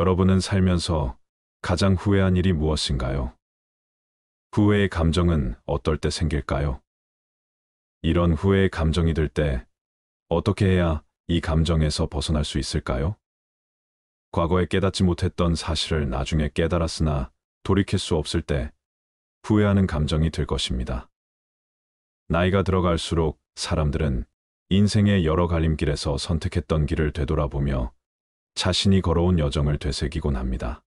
여러분은 살면서 가장 후회한 일이 무엇인가요? 후회의 감정은 어떨 때 생길까요? 이런 후회의 감정이 들 때 어떻게 해야 이 감정에서 벗어날 수 있을까요? 과거에 깨닫지 못했던 사실을 나중에 깨달았으나 돌이킬 수 없을 때 후회하는 감정이 들 것입니다. 나이가 들어갈수록 사람들은 인생의 여러 갈림길에서 선택했던 길을 되돌아보며 자신이 걸어온 여정을 되새기곤 합니다.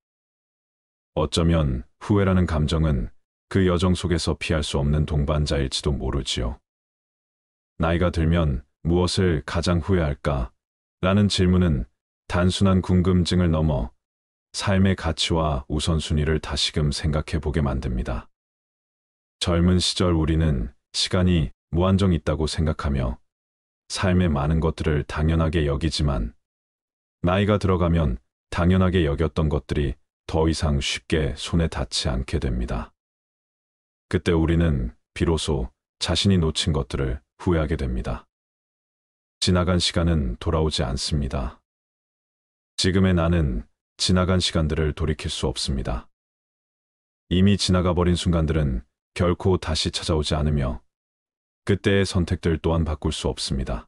어쩌면 후회라는 감정은 그 여정 속에서 피할 수 없는 동반자일지도 모르지요. 나이가 들면 무엇을 가장 후회할까? 라는 질문은 단순한 궁금증을 넘어 삶의 가치와 우선순위를 다시금 생각해 보게 만듭니다. 젊은 시절 우리는 시간이 무한정 있다고 생각하며 삶의 많은 것들을 당연하게 여기지만 나이가 들어가면 당연하게 여겼던 것들이 더 이상 쉽게 손에 닿지 않게 됩니다. 그때 우리는 비로소 자신이 놓친 것들을 후회하게 됩니다. 지나간 시간은 돌아오지 않습니다. 지금의 나는 지나간 시간들을 돌이킬 수 없습니다. 이미 지나가버린 순간들은 결코 다시 찾아오지 않으며 그때의 선택들 또한 바꿀 수 없습니다.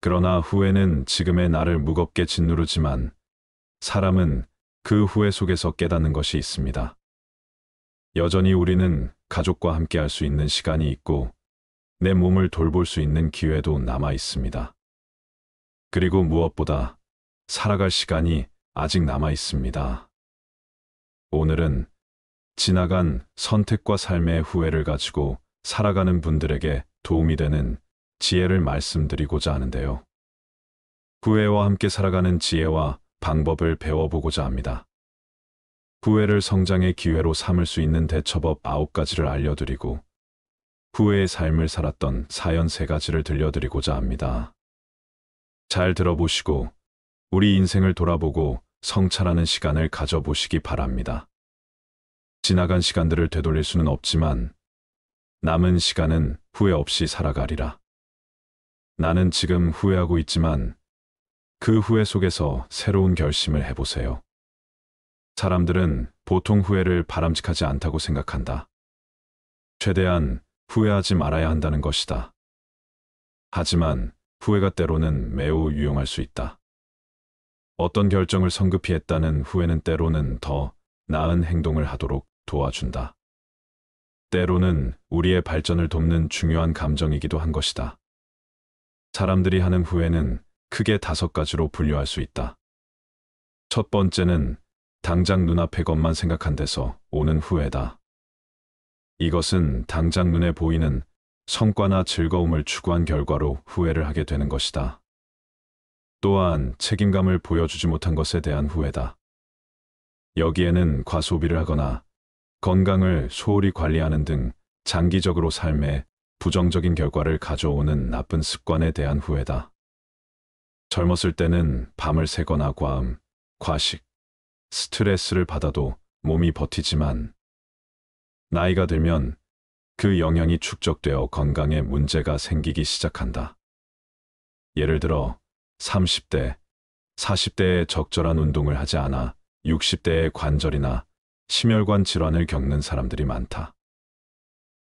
그러나 후회는 지금의 나를 무겁게 짓누르지만 사람은 그 후회 속에서 깨닫는 것이 있습니다. 여전히 우리는 가족과 함께 할 수 있는 시간이 있고 내 몸을 돌볼 수 있는 기회도 남아 있습니다. 그리고 무엇보다 살아갈 시간이 아직 남아 있습니다. 오늘은 지나간 선택과 삶의 후회를 가지고 살아가는 분들에게 도움이 되는 지혜를 말씀드리고자 하는데요. 부회와 함께 살아가는 지혜와 방법을 배워보고자 합니다. 부회를 성장의 기회로 삼을 수 있는 대처법 9가지를 알려드리고 부회의 삶을 살았던 사연 3가지를 들려드리고자 합니다. 잘 들어보시고 우리 인생을 돌아보고 성찰하는 시간을 가져보시기 바랍니다. 지나간 시간들을 되돌릴 수는 없지만 남은 시간은 후회 없이 살아가리라. 나는 지금 후회하고 있지만 그 후회 속에서 새로운 결심을 해보세요. 사람들은 보통 후회를 바람직하지 않다고 생각한다. 최대한 후회하지 말아야 한다는 것이다. 하지만 후회가 때로는 매우 유용할 수 있다. 어떤 결정을 성급히 했다는 후회는 때로는 더 나은 행동을 하도록 도와준다. 때로는 우리의 발전을 돕는 중요한 감정이기도 한 것이다. 사람들이 하는 후회는 크게 다섯 가지로 분류할 수 있다. 첫 번째는 당장 눈앞의 것만 생각한 데서 오는 후회다. 이것은 당장 눈에 보이는 성과나 즐거움을 추구한 결과로 후회를 하게 되는 것이다. 또한 책임감을 보여주지 못한 것에 대한 후회다. 여기에는 과소비를 하거나 건강을 소홀히 관리하는 등 장기적으로 삶에 부정적인 결과를 가져오는 나쁜 습관에 대한 후회다. 젊었을 때는 밤을 새거나 과음, 과식, 스트레스를 받아도 몸이 버티지만 나이가 들면 그 영향이 축적되어 건강에 문제가 생기기 시작한다. 예를 들어 30대, 40대에 적절한 운동을 하지 않아 60대의 관절이나 심혈관 질환을 겪는 사람들이 많다.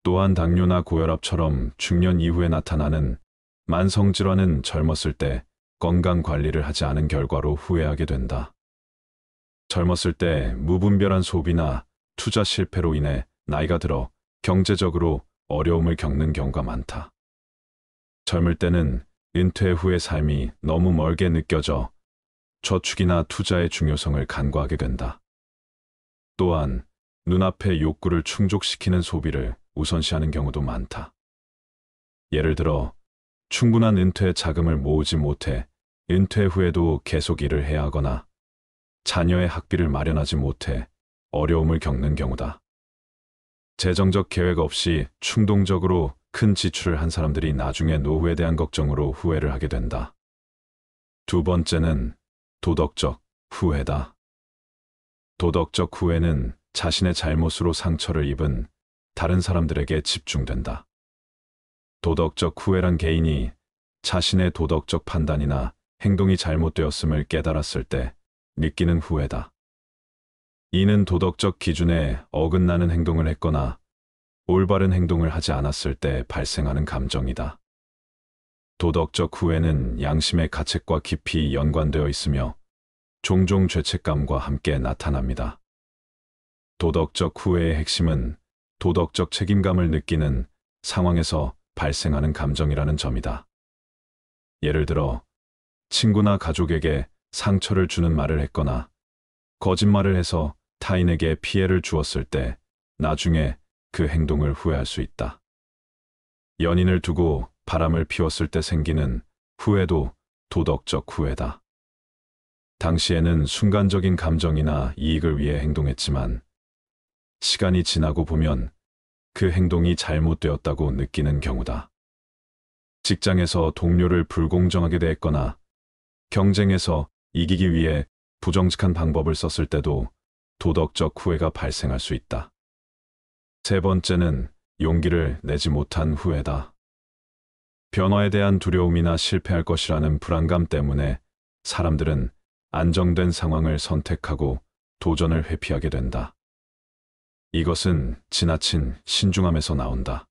또한 당뇨나 고혈압처럼 중년 이후에 나타나는 만성질환은 젊었을 때 건강관리를 하지 않은 결과로 후회하게 된다. 젊었을 때 무분별한 소비나 투자 실패로 인해 나이가 들어 경제적으로 어려움을 겪는 경우가 많다. 젊을 때는 은퇴 후의 삶이 너무 멀게 느껴져 저축이나 투자의 중요성을 간과하게 된다. 또한 눈앞의 욕구를 충족시키는 소비를 우선시하는 경우도 많다. 예를 들어 충분한 은퇴 자금을 모으지 못해 은퇴 후에도 계속 일을 해야 하거나 자녀의 학비를 마련하지 못해 어려움을 겪는 경우다. 재정적 계획 없이 충동적으로 큰 지출을 한 사람들이 나중에 노후에 대한 걱정으로 후회를 하게 된다. 두 번째는 도덕적 후회다. 도덕적 후회는 자신의 잘못으로 상처를 입은 다른 사람들에게 집중된다. 도덕적 후회란 개인이 자신의 도덕적 판단이나 행동이 잘못되었음을 깨달았을 때 느끼는 후회다. 이는 도덕적 기준에 어긋나는 행동을 했거나 올바른 행동을 하지 않았을 때 발생하는 감정이다. 도덕적 후회는 양심의 가책과 깊이 연관되어 있으며 종종 죄책감과 함께 나타납니다. 도덕적 후회의 핵심은 도덕적 책임감을 느끼는 상황에서 발생하는 감정이라는 점이다. 예를 들어 친구나 가족에게 상처를 주는 말을 했거나 거짓말을 해서 타인에게 피해를 주었을 때 나중에 그 행동을 후회할 수 있다. 연인을 두고 바람을 피웠을 때 생기는 후회도 도덕적 후회다. 당시에는 순간적인 감정이나 이익을 위해 행동했지만 시간이 지나고 보면 그 행동이 잘못되었다고 느끼는 경우다. 직장에서 동료를 불공정하게 대했거나 경쟁에서 이기기 위해 부정직한 방법을 썼을 때도 도덕적 후회가 발생할 수 있다. 세 번째는 용기를 내지 못한 후회다. 변화에 대한 두려움이나 실패할 것이라는 불안감 때문에 사람들은 안정된 상황을 선택하고 도전을 회피하게 된다. 이것은 지나친 신중함에서 나온다.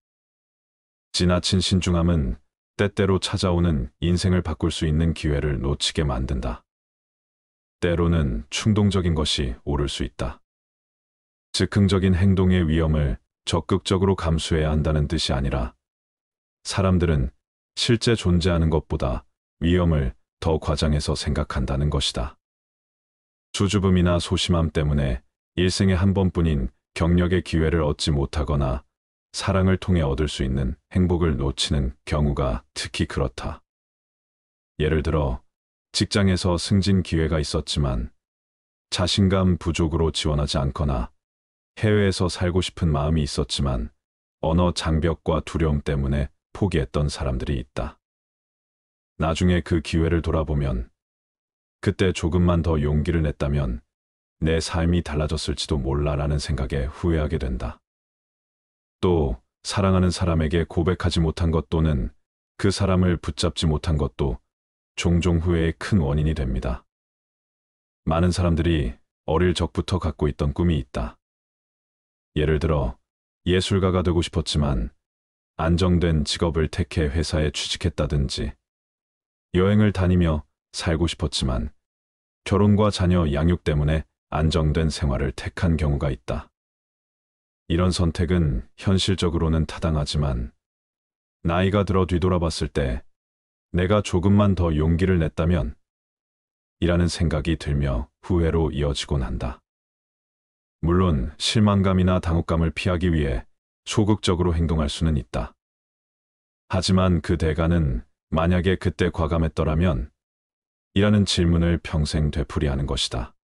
지나친 신중함은 때때로 찾아오는 인생을 바꿀 수 있는 기회를 놓치게 만든다. 때로는 충동적인 것이 오를 수 있다. 즉흥적인 행동의 위험을 적극적으로 감수해야 한다는 뜻이 아니라 사람들은 실제 존재하는 것보다 위험을 더 과장해서 생각한다는 것이다. 주주붐이나 소심함 때문에 일생에 한 번뿐인 경력의 기회를 얻지 못하거나 사랑을 통해 얻을 수 있는 행복을 놓치는 경우가 특히 그렇다. 예를 들어 직장에서 승진 기회가 있었지만 자신감 부족으로 지원하지 않거나 해외에서 살고 싶은 마음이 있었지만 언어 장벽과 두려움 때문에 포기했던 사람들이 있다. 나중에 그 기회를 돌아보면 그때 조금만 더 용기를 냈다면 내 삶이 달라졌을지도 몰라라는 생각에 후회하게 된다. 또 사랑하는 사람에게 고백하지 못한 것 또는 그 사람을 붙잡지 못한 것도 종종 후회의 큰 원인이 됩니다. 많은 사람들이 어릴 적부터 갖고 있던 꿈이 있다. 예를 들어 예술가가 되고 싶었지만 안정된 직업을 택해 회사에 취직했다든지 여행을 다니며 살고 싶었지만 결혼과 자녀 양육 때문에 안정된 생활을 택한 경우가 있다. 이런 선택은 현실적으로는 타당하지만 나이가 들어 뒤돌아봤을 때 내가 조금만 더 용기를 냈다면 이라는 생각이 들며 후회로 이어지곤 한다. 물론 실망감이나 당혹감을 피하기 위해 소극적으로 행동할 수는 있다. 하지만 그 대가는 만약에 그때 과감했더라면 이라는 질문을 평생 되풀이하는 것이다.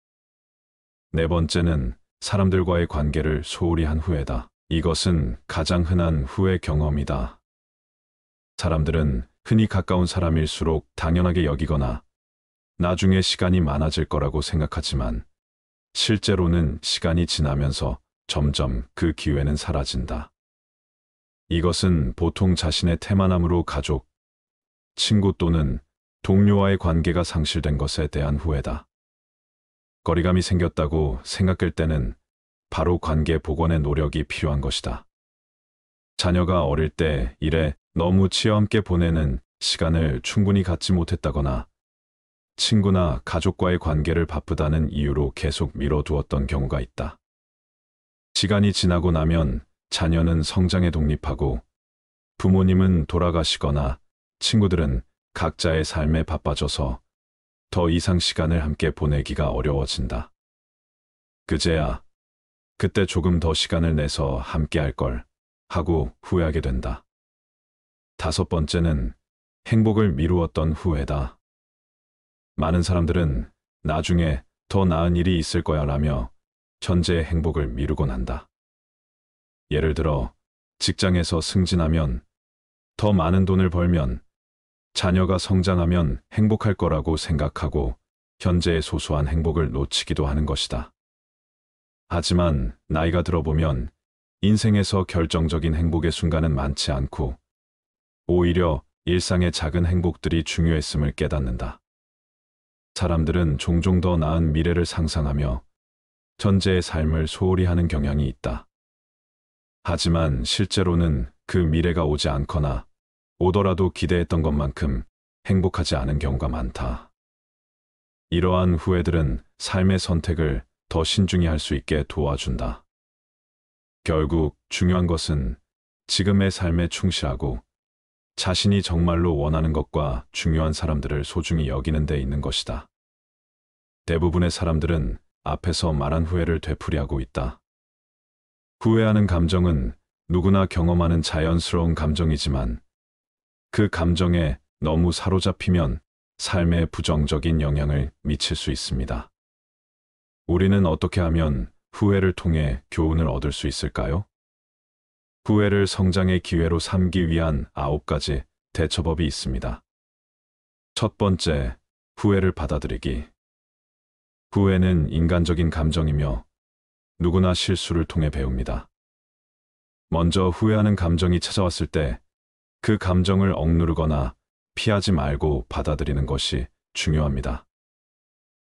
네 번째는 사람들과의 관계를 소홀히 한 후회다. 이것은 가장 흔한 후회 경험이다. 사람들은 흔히 가까운 사람일수록 당연하게 여기거나 나중에 시간이 많아질 거라고 생각하지만 실제로는 시간이 지나면서 점점 그 기회는 사라진다. 이것은 보통 자신의 태만함으로 가족, 친구 또는 동료와의 관계가 상실된 것에 대한 후회다. 거리감이 생겼다고 생각될 때는 바로 관계 복원의 노력이 필요한 것이다. 자녀가 어릴 때 일에 너무 치여 함께 보내는 시간을 충분히 갖지 못했다거나 친구나 가족과의 관계를 바쁘다는 이유로 계속 미뤄두었던 경우가 있다. 시간이 지나고 나면 자녀는 성장에 독립하고 부모님은 돌아가시거나 친구들은 각자의 삶에 바빠져서 더 이상 시간을 함께 보내기가 어려워진다. 그제야 그때 조금 더 시간을 내서 함께 할 걸 하고 후회하게 된다. 다섯 번째는 행복을 미루었던 후회다. 많은 사람들은 나중에 더 나은 일이 있을 거야 라며 현재의 행복을 미루곤 한다. 예를 들어 직장에서 승진하면 더 많은 돈을 벌면 자녀가 성장하면 행복할 거라고 생각하고 현재의 소소한 행복을 놓치기도 하는 것이다. 하지만 나이가 들어보면 인생에서 결정적인 행복의 순간은 많지 않고 오히려 일상의 작은 행복들이 중요했음을 깨닫는다. 사람들은 종종 더 나은 미래를 상상하며 전제의 삶을 소홀히 하는 경향이 있다. 하지만 실제로는 그 미래가 오지 않거나 오더라도 기대했던 것만큼 행복하지 않은 경우가 많다. 이러한 후회들은 삶의 선택을 더 신중히 할 수 있게 도와준다. 결국 중요한 것은 지금의 삶에 충실하고 자신이 정말로 원하는 것과 중요한 사람들을 소중히 여기는 데 있는 것이다. 대부분의 사람들은 앞에서 말한 후회를 되풀이하고 있다. 후회하는 감정은 누구나 경험하는 자연스러운 감정이지만 그 감정에 너무 사로잡히면 삶에 부정적인 영향을 미칠 수 있습니다. 우리는 어떻게 하면 후회를 통해 교훈을 얻을 수 있을까요? 후회를 성장의 기회로 삼기 위한 아홉 가지 대처법이 있습니다. 첫 번째, 후회를 받아들이기. 후회는 인간적인 감정이며 누구나 실수를 통해 배웁니다. 먼저 후회하는 감정이 찾아왔을 때그 감정을 억누르거나 피하지 말고 받아들이는 것이 중요합니다.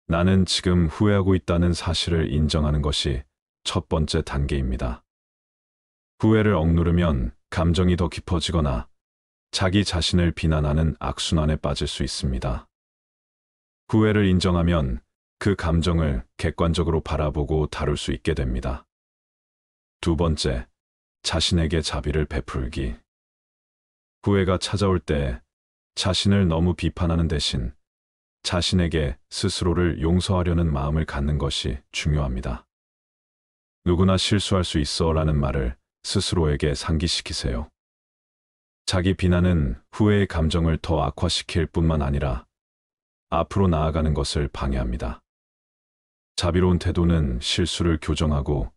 나는 지금 후회하고 있다는 사실을 인정하는 것이 첫 번째 단계입니다. 후회를 억누르면 감정이 더 깊어지거나 자기 자신을 비난하는 악순환에 빠질 수 있습니다. 후회를 인정하면 그 감정을 객관적으로 바라보고 다룰 수 있게 됩니다. 두 번째, 자신에게 자비를 베풀기. 후회가 찾아올 때 자신을 너무 비판하는 대신 자신에게 스스로를 용서하려는 마음을 갖는 것이 중요합니다. 누구나 실수할 수 있어 라는 말을 스스로에게 상기시키세요. 자기 비난은 후회의 감정을 더 악화시킬 뿐만 아니라 앞으로 나아가는 것을 방해합니다. 자비로운 태도는 실수를 교정하고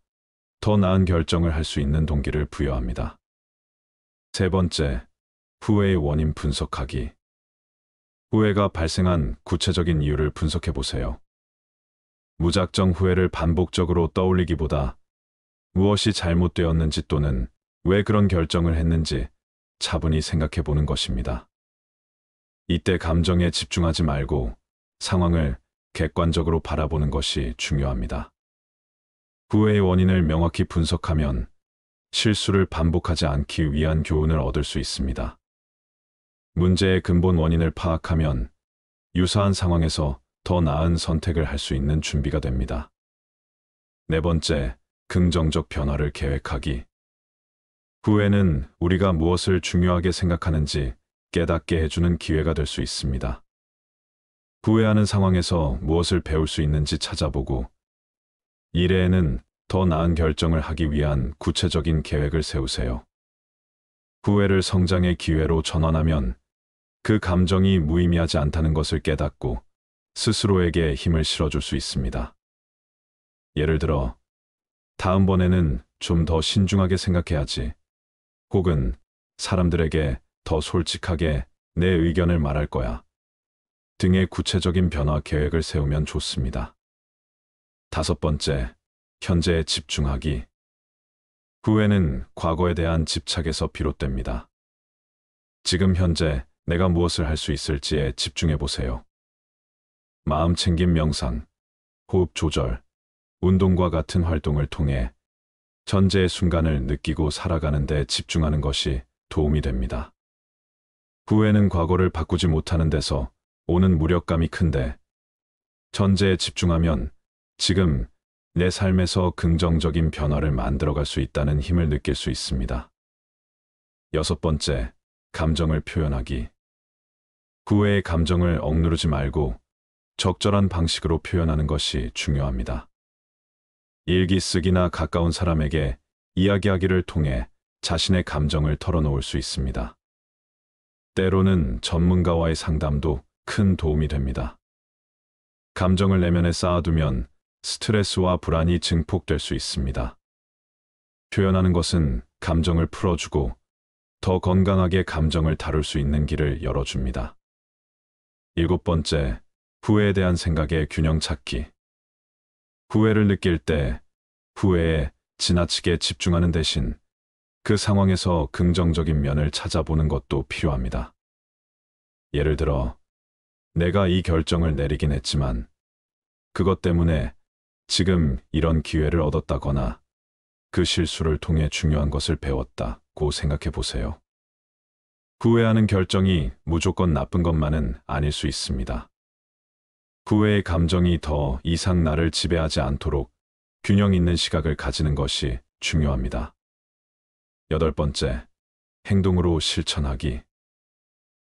더 나은 결정을 할 수 있는 동기를 부여합니다. 세 번째, 후회의 원인 분석하기. 후회가 발생한 구체적인 이유를 분석해 보세요. 무작정 후회를 반복적으로 떠올리기보다 무엇이 잘못되었는지 또는 왜 그런 결정을 했는지 차분히 생각해 보는 것입니다. 이때 감정에 집중하지 말고 상황을 객관적으로 바라보는 것이 중요합니다. 후회의 원인을 명확히 분석하면 실수를 반복하지 않기 위한 교훈을 얻을 수 있습니다. 문제의 근본 원인을 파악하면 유사한 상황에서 더 나은 선택을 할 수 있는 준비가 됩니다. 네 번째, 긍정적 변화를 계획하기. 후회는 우리가 무엇을 중요하게 생각하는지 깨닫게 해주는 기회가 될 수 있습니다. 후회하는 상황에서 무엇을 배울 수 있는지 찾아보고 미래에는 더 나은 결정을 하기 위한 구체적인 계획을 세우세요. 후회를 성장의 기회로 전환하면 그 감정이 무의미하지 않다는 것을 깨닫고 스스로에게 힘을 실어줄 수 있습니다. 예를 들어, 다음번에는 좀 더 신중하게 생각해야지. 혹은 사람들에게 더 솔직하게 내 의견을 말할 거야. 등의 구체적인 변화 계획을 세우면 좋습니다. 다섯 번째, 현재에 집중하기. 후회는 과거에 대한 집착에서 비롯됩니다. 지금 현재 내가 무엇을 할 수 있을지에 집중해 보세요. 마음 챙김 명상, 호흡 조절, 운동과 같은 활동을 통해 전제의 순간을 느끼고 살아가는 데 집중하는 것이 도움이 됩니다. 후회는 과거를 바꾸지 못하는 데서 오는 무력감이 큰데 전제에 집중하면 지금 내 삶에서 긍정적인 변화를 만들어갈 수 있다는 힘을 느낄 수 있습니다. 여섯 번째, 감정을 표현하기. 구애의 그 감정을 억누르지 말고 적절한 방식으로 표현하는 것이 중요합니다. 일기 쓰기나 가까운 사람에게 이야기하기를 통해 자신의 감정을 털어놓을 수 있습니다. 때로는 전문가와의 상담도 큰 도움이 됩니다. 감정을 내면에 쌓아두면 스트레스와 불안이 증폭될 수 있습니다. 표현하는 것은 감정을 풀어주고 더 건강하게 감정을 다룰 수 있는 길을 열어줍니다. 일곱 번째, 후회에 대한 생각의 균형 찾기. 후회를 느낄 때 후회에 지나치게 집중하는 대신 그 상황에서 긍정적인 면을 찾아보는 것도 필요합니다. 예를 들어, 내가 이 결정을 내리긴 했지만 그것 때문에 지금 이런 기회를 얻었다거나 그 실수를 통해 중요한 것을 배웠다고 생각해 보세요. 구애하는 결정이 무조건 나쁜 것만은 아닐 수 있습니다. 구애의 감정이 더 이상 나를 지배하지 않도록 균형 있는 시각을 가지는 것이 중요합니다. 여덟 번째, 행동으로 실천하기.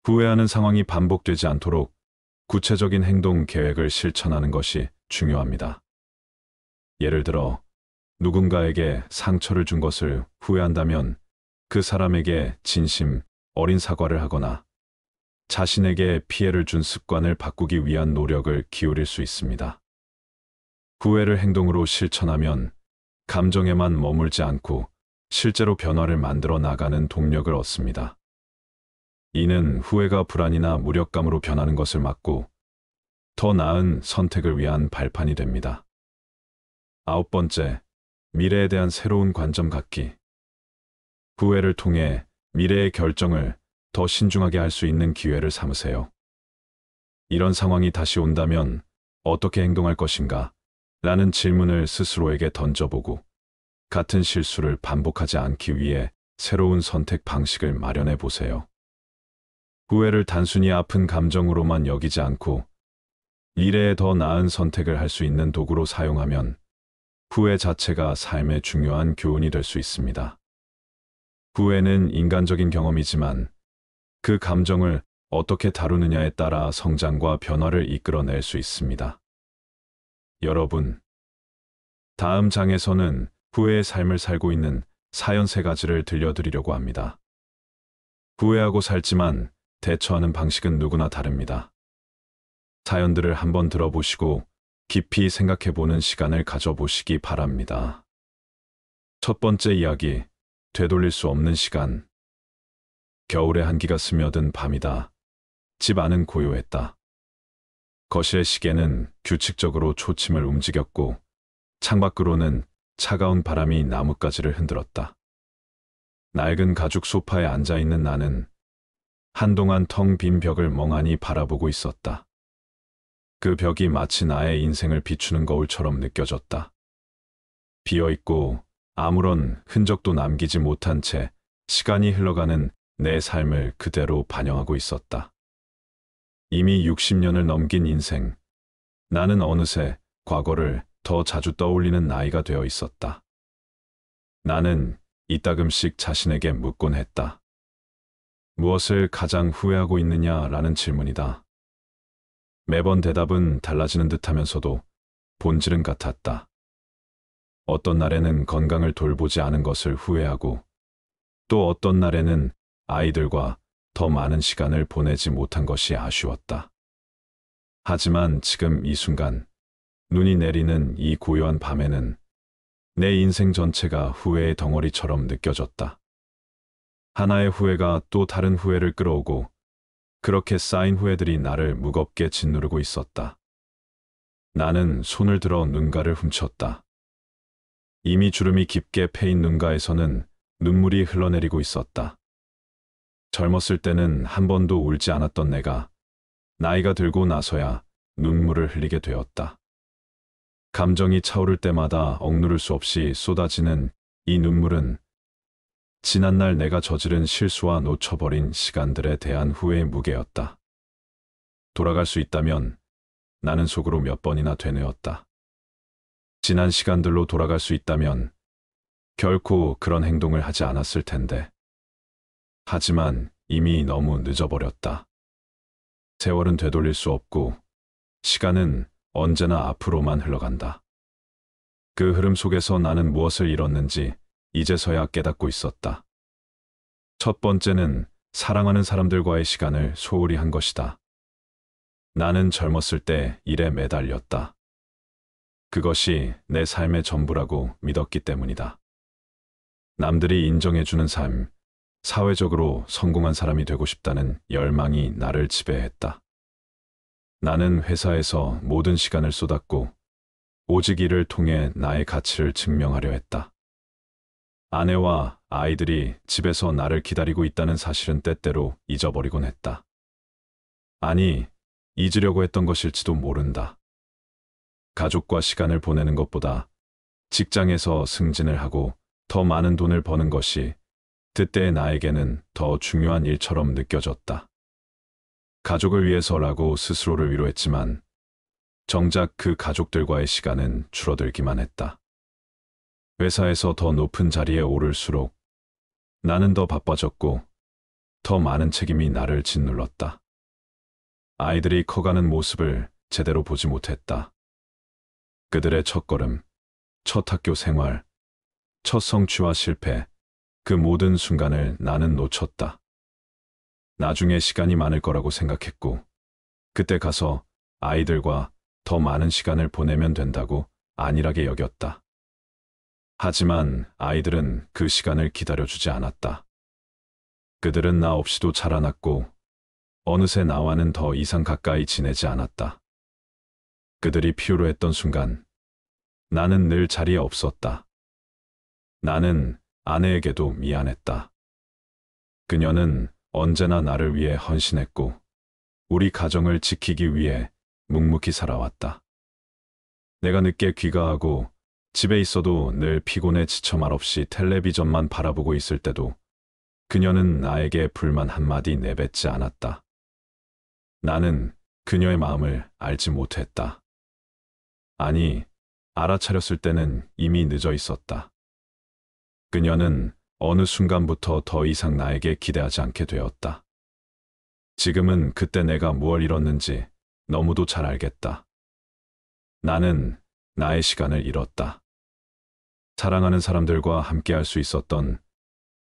구애하는 상황이 반복되지 않도록 구체적인 행동 계획을 실천하는 것이 중요합니다. 예를 들어, 누군가에게 상처를 준 것을 후회한다면 그 사람에게 진심, 어린 사과를 하거나 자신에게 피해를 준 습관을 바꾸기 위한 노력을 기울일 수 있습니다. 후회를 행동으로 실천하면 감정에만 머물지 않고 실제로 변화를 만들어 나가는 동력을 얻습니다. 이는 후회가 불안이나 무력감으로 변하는 것을 막고 더 나은 선택을 위한 발판이 됩니다. 아홉 번째, 미래에 대한 새로운 관점 갖기. 후회를 통해 미래의 결정을 더 신중하게 할 수 있는 기회를 삼으세요. 이런 상황이 다시 온다면 어떻게 행동할 것인가? 라는 질문을 스스로에게 던져보고 같은 실수를 반복하지 않기 위해 새로운 선택 방식을 마련해 보세요. 후회를 단순히 아픈 감정으로만 여기지 않고 미래에 더 나은 선택을 할 수 있는 도구로 사용하면 후회 자체가 삶의 중요한 교훈이 될 수 있습니다. 후회는 인간적인 경험이지만 그 감정을 어떻게 다루느냐에 따라 성장과 변화를 이끌어낼 수 있습니다. 여러분, 다음 장에서는 후회의 삶을 살고 있는 사연 세 가지를 들려드리려고 합니다. 후회하고 살지만 대처하는 방식은 누구나 다릅니다. 사연들을 한번 들어보시고 깊이 생각해보는 시간을 가져보시기 바랍니다. 첫 번째 이야기, 되돌릴 수 없는 시간. 겨울의 한기가 스며든 밤이다. 집 안은 고요했다. 거실의 시계는 규칙적으로 초침을 움직였고 창밖으로는 차가운 바람이 나뭇가지를 흔들었다. 낡은 가죽 소파에 앉아있는 나는 한동안 텅 빈 벽을 멍하니 바라보고 있었다. 그 벽이 마치 나의 인생을 비추는 거울처럼 느껴졌다. 비어있고 아무런 흔적도 남기지 못한 채 시간이 흘러가는 내 삶을 그대로 반영하고 있었다. 이미 60년을 넘긴 인생, 나는 어느새 과거를 더 자주 떠올리는 나이가 되어 있었다. 나는 이따금씩 자신에게 묻곤 했다. 무엇을 가장 후회하고 있느냐 라는 질문이다. 매번 대답은 달라지는 듯 하면서도 본질은 같았다. 어떤 날에는 건강을 돌보지 않은 것을 후회하고 또 어떤 날에는 아이들과 더 많은 시간을 보내지 못한 것이 아쉬웠다. 하지만 지금 이 순간 눈이 내리는 이 고요한 밤에는 내 인생 전체가 후회의 덩어리처럼 느껴졌다. 하나의 후회가 또 다른 후회를 끌어오고 그렇게 쌓인 후회들이 나를 무겁게 짓누르고 있었다. 나는 손을 들어 눈가를 훔쳤다. 이미 주름이 깊게 패인 눈가에서는 눈물이 흘러내리고 있었다. 젊었을 때는 한 번도 울지 않았던 내가 나이가 들고 나서야 눈물을 흘리게 되었다. 감정이 차오를 때마다 억누를 수 없이 쏟아지는 이 눈물은 지난날 내가 저지른 실수와 놓쳐버린 시간들에 대한 후회의 무게였다. 돌아갈 수 있다면 나는 속으로 몇 번이나 되뇌었다. 지난 시간들로 돌아갈 수 있다면 결코 그런 행동을 하지 않았을 텐데. 하지만 이미 너무 늦어버렸다. 세월은 되돌릴 수 없고 시간은 언제나 앞으로만 흘러간다. 그 흐름 속에서 나는 무엇을 잃었는지 이제서야 깨닫고 있었다. 첫 번째는 사랑하는 사람들과의 시간을 소홀히 한 것이다. 나는 젊었을 때 일에 매달렸다. 그것이 내 삶의 전부라고 믿었기 때문이다. 남들이 인정해주는 삶, 사회적으로 성공한 사람이 되고 싶다는 열망이 나를 지배했다. 나는 회사에서 모든 시간을 쏟았고 오직 이를 통해 나의 가치를 증명하려 했다. 아내와 아이들이 집에서 나를 기다리고 있다는 사실은 때때로 잊어버리곤 했다. 아니, 잊으려고 했던 것일지도 모른다. 가족과 시간을 보내는 것보다 직장에서 승진을 하고 더 많은 돈을 버는 것이 그때의 나에게는 더 중요한 일처럼 느껴졌다. 가족을 위해서라고 스스로를 위로했지만 정작 그 가족들과의 시간은 줄어들기만 했다. 회사에서 더 높은 자리에 오를수록 나는 더 바빠졌고 더 많은 책임이 나를 짓눌렀다. 아이들이 커가는 모습을 제대로 보지 못했다. 그들의 첫걸음, 첫 학교 생활, 첫 성취와 실패, 그 모든 순간을 나는 놓쳤다. 나중에 시간이 많을 거라고 생각했고, 그때 가서 아이들과 더 많은 시간을 보내면 된다고 안일하게 여겼다. 하지만 아이들은 그 시간을 기다려주지 않았다. 그들은 나 없이도 자라났고, 어느새 나와는 더 이상 가까이 지내지 않았다. 그들이 필요로 했던 순간 나는 늘 자리에 없었다. 나는 아내에게도 미안했다. 그녀는 언제나 나를 위해 헌신했고 우리 가정을 지키기 위해 묵묵히 살아왔다. 내가 늦게 귀가하고 집에 있어도 늘 피곤해 지쳐 말없이 텔레비전만 바라보고 있을 때도 그녀는 나에게 불만 한마디 내뱉지 않았다. 나는 그녀의 마음을 알지 못했다. 아니, 알아차렸을 때는 이미 늦어 있었다. 그녀는 어느 순간부터 더 이상 나에게 기대하지 않게 되었다. 지금은 그때 내가 무얼 잃었는지 너무도 잘 알겠다. 나는 나의 시간을 잃었다. 사랑하는 사람들과 함께 할 수 있었던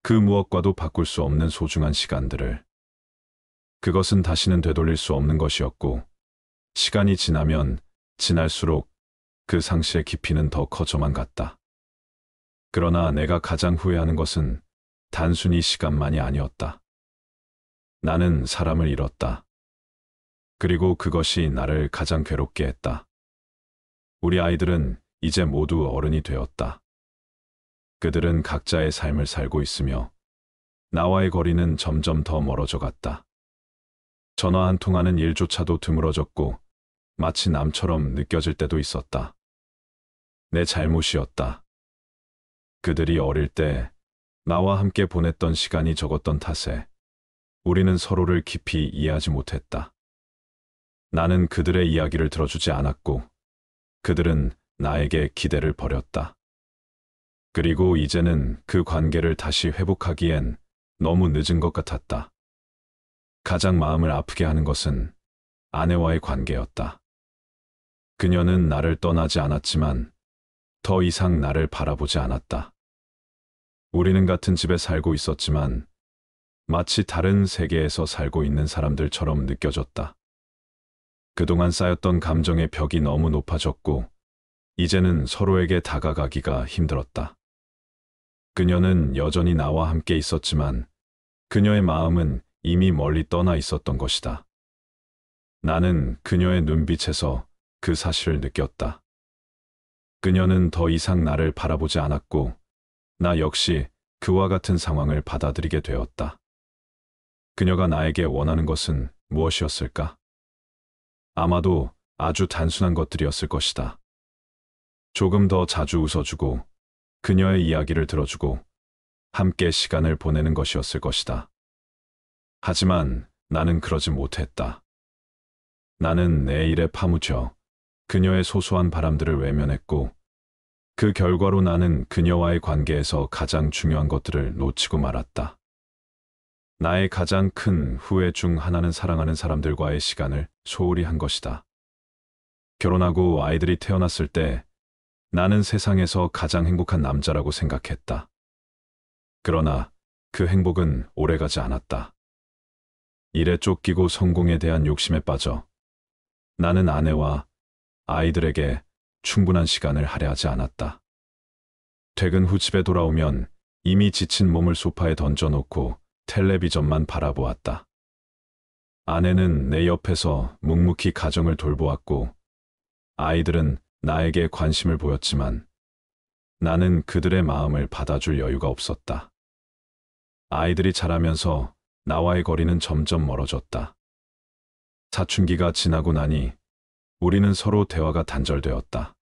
그 무엇과도 바꿀 수 없는 소중한 시간들을. 그것은 다시는 되돌릴 수 없는 것이었고, 시간이 지나면 지날수록 그 상시의 깊이는 더 커져만 갔다. 그러나 내가 가장 후회하는 것은 단순히 시간만이 아니었다. 나는 사람을 잃었다. 그리고 그것이 나를 가장 괴롭게 했다. 우리 아이들은 이제 모두 어른이 되었다. 그들은 각자의 삶을 살고 있으며 나와의 거리는 점점 더 멀어져 갔다. 전화 한 통하는 일조차도 드물어졌고 마치 남처럼 느껴질 때도 있었다. 내 잘못이었다. 그들이 어릴 때 나와 함께 보냈던 시간이 적었던 탓에 우리는 서로를 깊이 이해하지 못했다. 나는 그들의 이야기를 들어주지 않았고 그들은 나에게 기대를 버렸다. 그리고 이제는 그 관계를 다시 회복하기엔 너무 늦은 것 같았다. 가장 마음을 아프게 하는 것은 아내와의 관계였다. 그녀는 나를 떠나지 않았지만 더 이상 나를 바라보지 않았다. 우리는 같은 집에 살고 있었지만 마치 다른 세계에서 살고 있는 사람들처럼 느껴졌다. 그동안 쌓였던 감정의 벽이 너무 높아졌고 이제는 서로에게 다가가기가 힘들었다. 그녀는 여전히 나와 함께 있었지만 그녀의 마음은 이미 멀리 떠나 있었던 것이다. 나는 그녀의 눈빛에서 그 사실을 느꼈다. 그녀는 더 이상 나를 바라보지 않았고 나 역시 그와 같은 상황을 받아들이게 되었다. 그녀가 나에게 원하는 것은 무엇이었을까? 아마도 아주 단순한 것들이었을 것이다. 조금 더 자주 웃어주고 그녀의 이야기를 들어주고 함께 시간을 보내는 것이었을 것이다. 하지만 나는 그러지 못했다. 나는 내 일에 파묻혀 그녀의 소소한 바람들을 외면했고 그 결과로 나는 그녀와의 관계에서 가장 중요한 것들을 놓치고 말았다. 나의 가장 큰 후회 중 하나는 사랑하는 사람들과의 시간을 소홀히 한 것이다. 결혼하고 아이들이 태어났을 때 나는 세상에서 가장 행복한 남자라고 생각했다. 그러나 그 행복은 오래가지 않았다. 일에 쫓기고 성공에 대한 욕심에 빠져 나는 아내와 아이들에게 충분한 시간을 할애하지 않았다. 퇴근 후 집에 돌아오면 이미 지친 몸을 소파에 던져놓고 텔레비전만 바라보았다. 아내는 내 옆에서 묵묵히 가정을 돌보았고 아이들은 나에게 관심을 보였지만 나는 그들의 마음을 받아줄 여유가 없었다. 아이들이 자라면서 나와의 거리는 점점 멀어졌다. 사춘기가 지나고 나니 우리는 서로 대화가 단절되었다.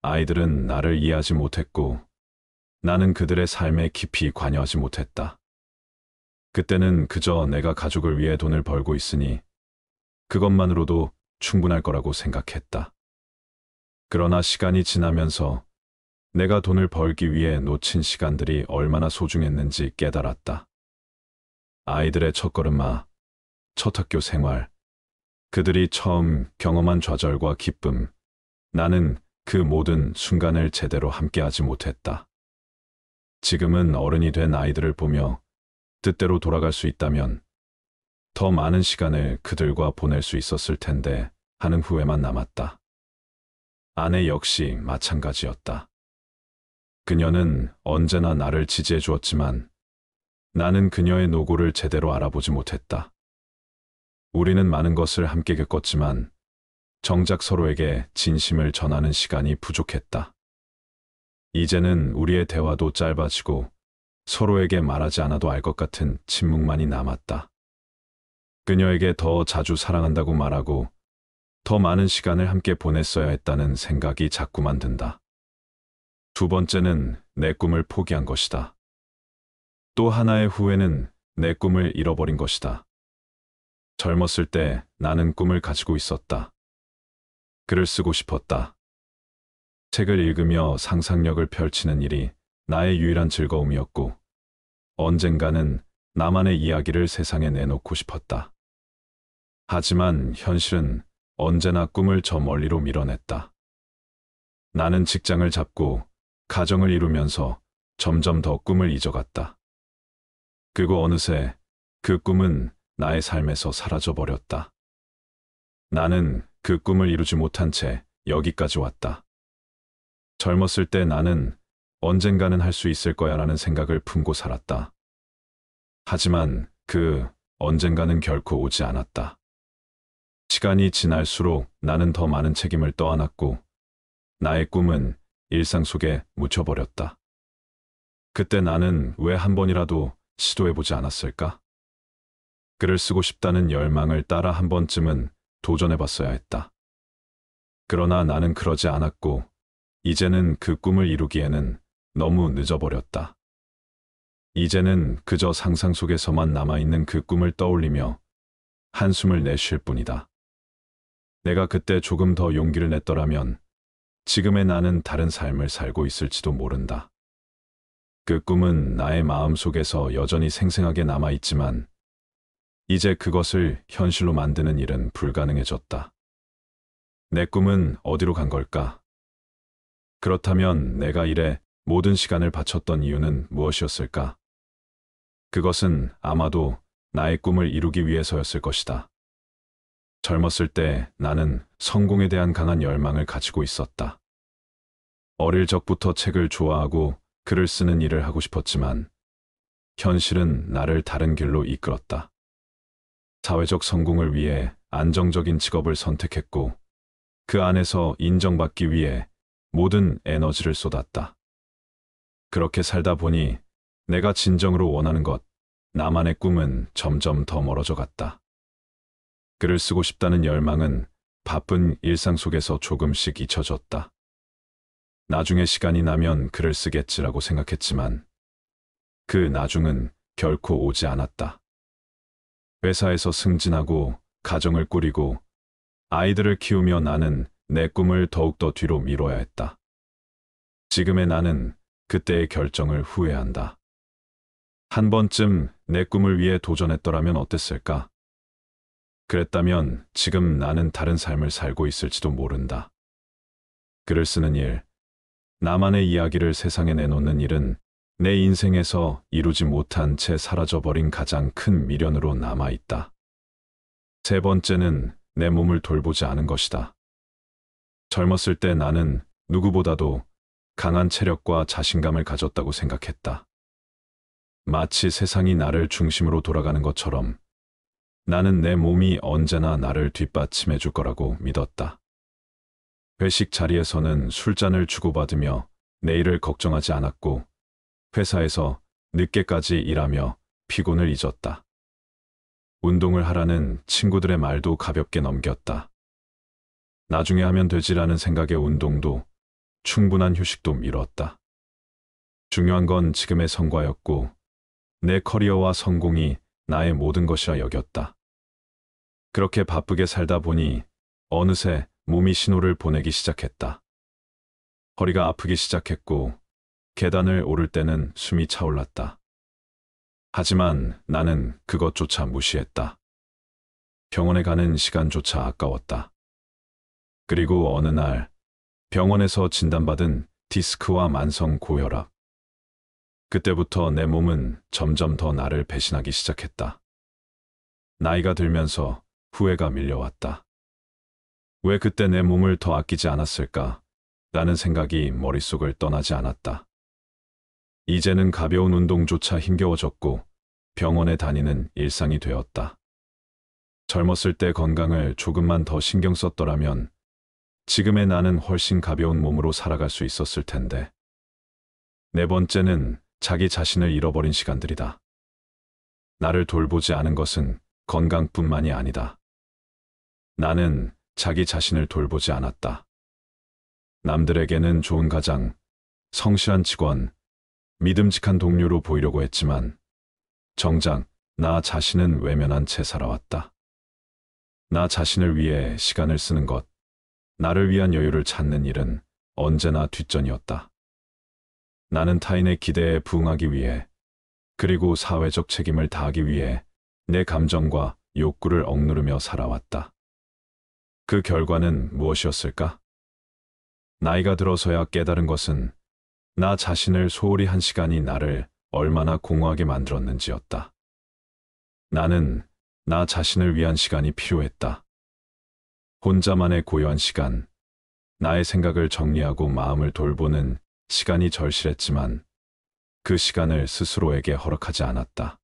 아이들은 나를 이해하지 못했고 나는 그들의 삶에 깊이 관여하지 못했다. 그때는 그저 내가 가족을 위해 돈을 벌고 있으니 그것만으로도 충분할 거라고 생각했다. 그러나 시간이 지나면서 내가 돈을 벌기 위해 놓친 시간들이 얼마나 소중했는지 깨달았다. 아이들의 첫걸음마, 첫 학교 생활, 그들이 처음 경험한 좌절과 기쁨, 나는 그 모든 순간을 제대로 함께하지 못했다. 지금은 어른이 된 아이들을 보며 뜻대로 돌아갈 수 있다면 더 많은 시간을 그들과 보낼 수 있었을 텐데 하는 후회만 남았다. 아내 역시 마찬가지였다. 그녀는 언제나 나를 지지해 주었지만 나는 그녀의 노고를 제대로 알아보지 못했다. 우리는 많은 것을 함께 겪었지만 정작 서로에게 진심을 전하는 시간이 부족했다. 이제는 우리의 대화도 짧아지고 서로에게 말하지 않아도 알 것 같은 침묵만이 남았다. 그녀에게 더 자주 사랑한다고 말하고 더 많은 시간을 함께 보냈어야 했다는 생각이 자꾸만 든다. 두 번째는 내 꿈을 포기한 것이다. 또 하나의 후회는 내 꿈을 잃어버린 것이다. 젊었을 때 나는 꿈을 가지고 있었다. 글을 쓰고 싶었다. 책을 읽으며 상상력을 펼치는 일이 나의 유일한 즐거움이었고 언젠가는 나만의 이야기를 세상에 내놓고 싶었다. 하지만 현실은 언제나 꿈을 저 멀리로 밀어냈다. 나는 직장을 잡고 가정을 이루면서 점점 더 꿈을 잊어갔다. 그리고 어느새 그 꿈은 나의 삶에서 사라져 버렸다. 나는 그 꿈을 이루지 못한 채 여기까지 왔다. 젊었을 때 나는 언젠가는 할 수 있을 거야라는 생각을 품고 살았다. 하지만 그 언젠가는 결코 오지 않았다. 시간이 지날수록 나는 더 많은 책임을 떠안았고 나의 꿈은 일상 속에 묻혀버렸다. 그때 나는 왜 한 번이라도 시도해보지 않았을까? 글을 쓰고 싶다는 열망을 따라 한 번쯤은 도전해봤어야 했다. 그러나 나는 그러지 않았고 이제는 그 꿈을 이루기에는 너무 늦어버렸다. 이제는 그저 상상 속에서만 남아있는 그 꿈을 떠올리며 한숨을 내쉴 뿐이다. 내가 그때 조금 더 용기를 냈더라면 지금의 나는 다른 삶을 살고 있을지도 모른다. 그 꿈은 나의 마음 속에서 여전히 생생하게 남아있지만 이제 그것을 현실로 만드는 일은 불가능해졌다. 내 꿈은 어디로 간 걸까? 그렇다면 내가 일에 모든 시간을 바쳤던 이유는 무엇이었을까? 그것은 아마도 나의 꿈을 이루기 위해서였을 것이다. 젊었을 때 나는 성공에 대한 강한 열망을 가지고 있었다. 어릴 적부터 책을 좋아하고 글을 쓰는 일을 하고 싶었지만 현실은 나를 다른 길로 이끌었다. 사회적 성공을 위해 안정적인 직업을 선택했고 그 안에서 인정받기 위해 모든 에너지를 쏟았다. 그렇게 살다 보니 내가 진정으로 원하는 것, 나만의 꿈은 점점 더 멀어져 갔다. 글을 쓰고 싶다는 열망은 바쁜 일상 속에서 조금씩 잊혀졌다. 나중에 시간이 나면 글을 쓰겠지라고 생각했지만 그 나중은 결코 오지 않았다. 회사에서 승진하고 가정을 꾸리고 아이들을 키우며 나는 내 꿈을 더욱더 뒤로 미뤄야 했다. 지금의 나는 그때의 결정을 후회한다. 한 번쯤 내 꿈을 위해 도전했더라면 어땠을까? 그랬다면 지금 나는 다른 삶을 살고 있을지도 모른다. 글을 쓰는 일, 나만의 이야기를 세상에 내놓는 일은 내 인생에서 이루지 못한 채 사라져버린 가장 큰 미련으로 남아있다. 세 번째는 내 몸을 돌보지 않은 것이다. 젊었을 때 나는 누구보다도 강한 체력과 자신감을 가졌다고 생각했다. 마치 세상이 나를 중심으로 돌아가는 것처럼 나는 내 몸이 언제나 나를 뒷받침해 줄 거라고 믿었다. 회식 자리에서는 술잔을 주고받으며 내일을 걱정하지 않았고 회사에서 늦게까지 일하며 피곤을 잊었다. 운동을 하라는 친구들의 말도 가볍게 넘겼다. 나중에 하면 되지라는 생각의 운동도 충분한 휴식도 미뤘다. 중요한 건 지금의 성과였고 내 커리어와 성공이 나의 모든 것이라 여겼다. 그렇게 바쁘게 살다 보니 어느새 몸이 신호를 보내기 시작했다. 허리가 아프기 시작했고 계단을 오를 때는 숨이 차올랐다. 하지만 나는 그것조차 무시했다. 병원에 가는 시간조차 아까웠다. 그리고 어느 날 병원에서 진단받은 디스크와 만성 고혈압. 그때부터 내 몸은 점점 더 나를 배신하기 시작했다. 나이가 들면서 후회가 밀려왔다. 왜 그때 내 몸을 더 아끼지 않았을까? 라는 생각이 머릿속을 떠나지 않았다. 이제는 가벼운 운동조차 힘겨워졌고 병원에 다니는 일상이 되었다. 젊었을 때 건강을 조금만 더 신경 썼더라면 지금의 나는 훨씬 가벼운 몸으로 살아갈 수 있었을 텐데. 네 번째는 자기 자신을 잃어버린 시간들이다. 나를 돌보지 않은 것은 건강뿐만이 아니다. 나는 자기 자신을 돌보지 않았다. 남들에게는 좋은 가장, 성실한 직원, 믿음직한 동료로 보이려고 했지만 정작 나 자신은 외면한 채 살아왔다. 나 자신을 위해 시간을 쓰는 것, 나를 위한 여유를 찾는 일은 언제나 뒷전이었다. 나는 타인의 기대에 부응하기 위해 그리고 사회적 책임을 다하기 위해 내 감정과 욕구를 억누르며 살아왔다. 그 결과는 무엇이었을까? 나이가 들어서야 깨달은 것은 나 자신을 소홀히 한 시간이 나를 얼마나 공허하게 만들었는지였다. 나는 나 자신을 위한 시간이 필요했다. 혼자만의 고요한 시간, 나의 생각을 정리하고 마음을 돌보는 시간이 절실했지만 그 시간을 스스로에게 허락하지 않았다.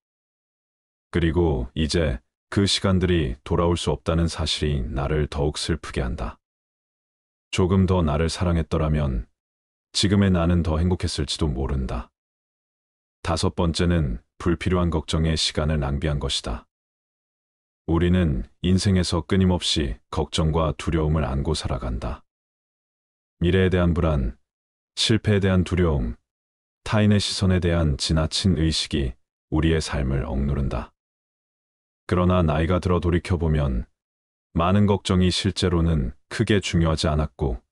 그리고 이제 그 시간들이 돌아올 수 없다는 사실이 나를 더욱 슬프게 한다. 조금 더 나를 사랑했더라면 지금의 나는 더 행복했을지도 모른다. 다섯 번째는 불필요한 걱정에 시간을 낭비한 것이다. 우리는 인생에서 끊임없이 걱정과 두려움을 안고 살아간다. 미래에 대한 불안, 실패에 대한 두려움, 타인의 시선에 대한 지나친 의식이 우리의 삶을 억누른다. 그러나 나이가 들어 돌이켜보면 많은 걱정이 실제로는 크게 중요하지 않았고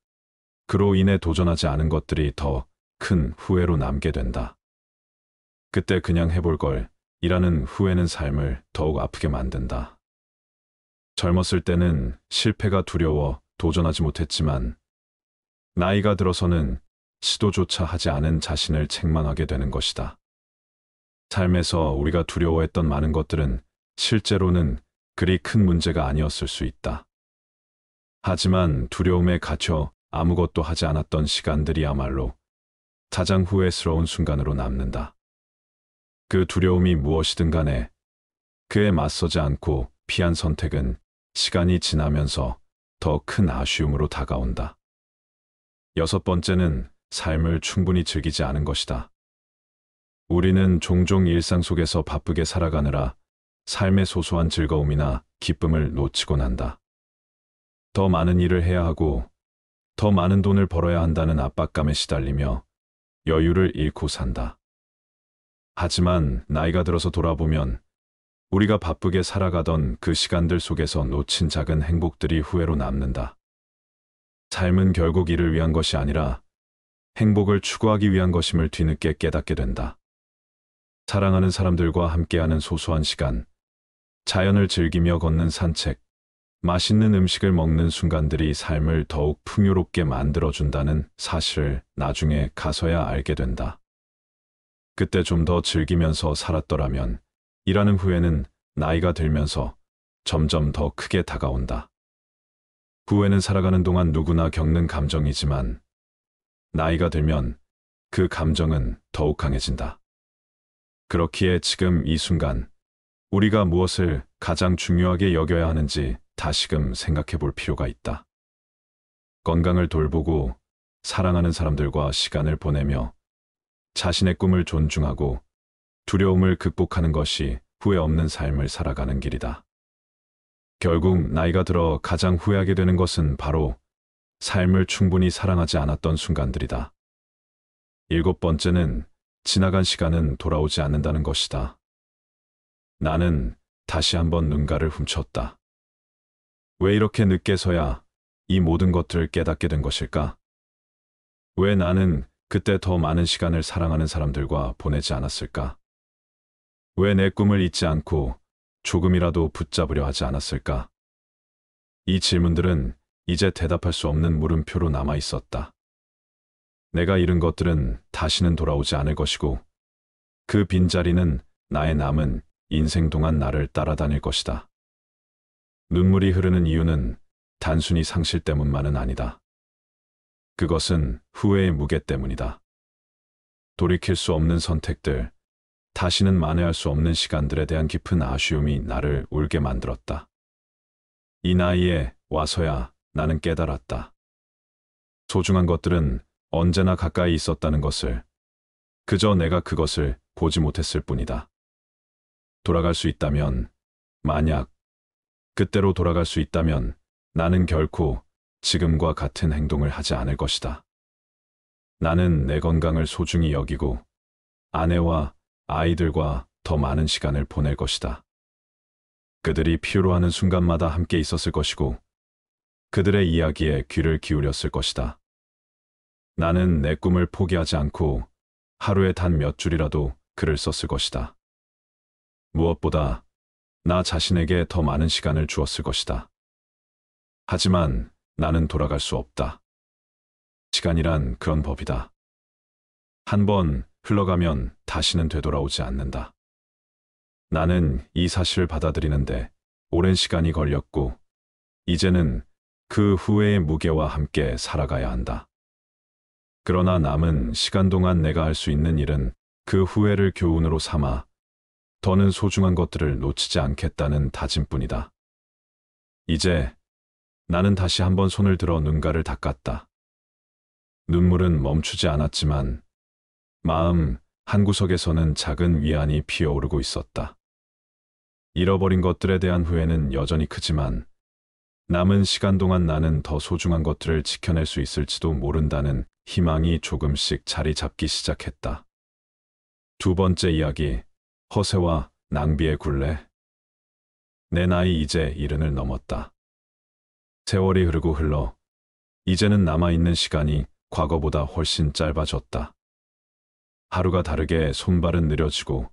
그로 인해 도전하지 않은 것들이 더 큰 후회로 남게 된다. 그때 그냥 해볼 걸 이라는 후회는 삶을 더욱 아프게 만든다. 젊었을 때는 실패가 두려워 도전하지 못했지만 나이가 들어서는 시도조차 하지 않은 자신을 책망하게 되는 것이다. 삶에서 우리가 두려워했던 많은 것들은 실제로는 그리 큰 문제가 아니었을 수 있다. 하지만 두려움에 갇혀 아무것도 하지 않았던 시간들이야말로 가장 후회스러운 순간으로 남는다. 그 두려움이 무엇이든 간에 그에 맞서지 않고 피한 선택은 시간이 지나면서 더 큰 아쉬움으로 다가온다. 여섯 번째는 삶을 충분히 즐기지 않은 것이다. 우리는 종종 일상 속에서 바쁘게 살아가느라 삶의 소소한 즐거움이나 기쁨을 놓치곤 한다. 더 많은 일을 해야 하고 더 많은 돈을 벌어야 한다는 압박감에 시달리며 여유를 잃고 산다. 하지만 나이가 들어서 돌아보면 우리가 바쁘게 살아가던 그 시간들 속에서 놓친 작은 행복들이 후회로 남는다. 삶은 결국 이를 위한 것이 아니라 행복을 추구하기 위한 것임을 뒤늦게 깨닫게 된다. 사랑하는 사람들과 함께하는 소소한 시간, 자연을 즐기며 걷는 산책, 맛있는 음식을 먹는 순간들이 삶을 더욱 풍요롭게 만들어준다는 사실 나중에 가서야 알게 된다. 그때 좀 더 즐기면서 살았더라면 일하는 후에는 나이가 들면서 점점 더 크게 다가온다. 후회는 살아가는 동안 누구나 겪는 감정이지만 나이가 들면 그 감정은 더욱 강해진다. 그렇기에 지금 이 순간 우리가 무엇을 가장 중요하게 여겨야 하는지 다시금 생각해 볼 필요가 있다. 건강을 돌보고 사랑하는 사람들과 시간을 보내며 자신의 꿈을 존중하고 두려움을 극복하는 것이 후회 없는 삶을 살아가는 길이다. 결국 나이가 들어 가장 후회하게 되는 것은 바로 삶을 충분히 사랑하지 않았던 순간들이다. 일곱 번째는 지나간 시간은 돌아오지 않는다는 것이다. 나는 다시 한번 눈가를 훔쳤다. 왜 이렇게 늦게서야 이 모든 것들을 깨닫게 된 것일까? 왜 나는 그때 더 많은 시간을 사랑하는 사람들과 보내지 않았을까? 왜 내 꿈을 잊지 않고 조금이라도 붙잡으려 하지 않았을까? 이 질문들은 이제 대답할 수 없는 물음표로 남아 있었다. 내가 잃은 것들은 다시는 돌아오지 않을 것이고 그 빈자리는 나의 남은 인생 동안 나를 따라다닐 것이다. 눈물이 흐르는 이유는 단순히 상실 때문만은 아니다. 그것은 후회의 무게 때문이다. 돌이킬 수 없는 선택들, 다시는 만회할 수 없는 시간들에 대한 깊은 아쉬움이 나를 울게 만들었다. 이 나이에 와서야 나는 깨달았다. 소중한 것들은 언제나 가까이 있었다는 것을, 그저 내가 그것을 보지 못했을 뿐이다. 돌아갈 수 있다면, 만약 그때로 돌아갈 수 있다면 나는 결코 지금과 같은 행동을 하지 않을 것이다. 나는 내 건강을 소중히 여기고 아내와 아이들과 더 많은 시간을 보낼 것이다. 그들이 필요로 하는 순간마다 함께 있었을 것이고 그들의 이야기에 귀를 기울였을 것이다. 나는 내 꿈을 포기하지 않고 하루에 단 몇 줄이라도 글을 썼을 것이다. 무엇보다 나 자신에게 더 많은 시간을 주었을 것이다. 하지만 나는 돌아갈 수 없다. 시간이란 그런 법이다. 한 번 흘러가면 다시는 되돌아오지 않는다. 나는 이 사실을 받아들이는데 오랜 시간이 걸렸고 이제는 그 후회의 무게와 함께 살아가야 한다. 그러나 남은 시간 동안 내가 할 수 있는 일은 그 후회를 교훈으로 삼아 더는 소중한 것들을 놓치지 않겠다는 다짐뿐이다. 이제 나는 다시 한번 손을 들어 눈가를 닦았다. 눈물은 멈추지 않았지만 마음 한구석에서는 작은 위안이 피어오르고 있었다. 잃어버린 것들에 대한 후회는 여전히 크지만 남은 시간 동안 나는 더 소중한 것들을 지켜낼 수 있을지도 모른다는 희망이 조금씩 자리 잡기 시작했다. 두 번째 이야기 허세와 낭비의 굴레. 내 나이 이제 이른을 넘었다. 세월이 흐르고 흘러 이제는 남아있는 시간이 과거보다 훨씬 짧아졌다. 하루가 다르게 손발은 느려지고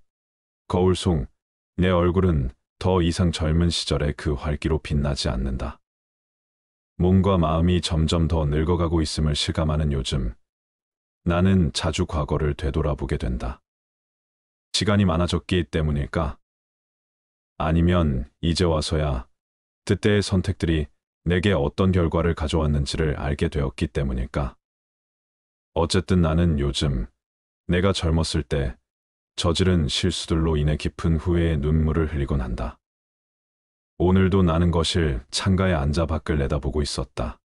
거울 속 내 얼굴은 더 이상 젊은 시절의 그 활기로 빛나지 않는다. 몸과 마음이 점점 더 늙어가고 있음을 실감하는 요즘 나는 자주 과거를 되돌아보게 된다. 시간이 많아졌기 때문일까? 아니면 이제 와서야 그때의 선택들이 내게 어떤 결과를 가져왔는지를 알게 되었기 때문일까? 어쨌든 나는 요즘 내가 젊었을 때 저지른 실수들로 인해 깊은 후회의 눈물을 흘리곤 한다. 오늘도 나는 거실 창가에 앉아 밖을 내다보고 있었다.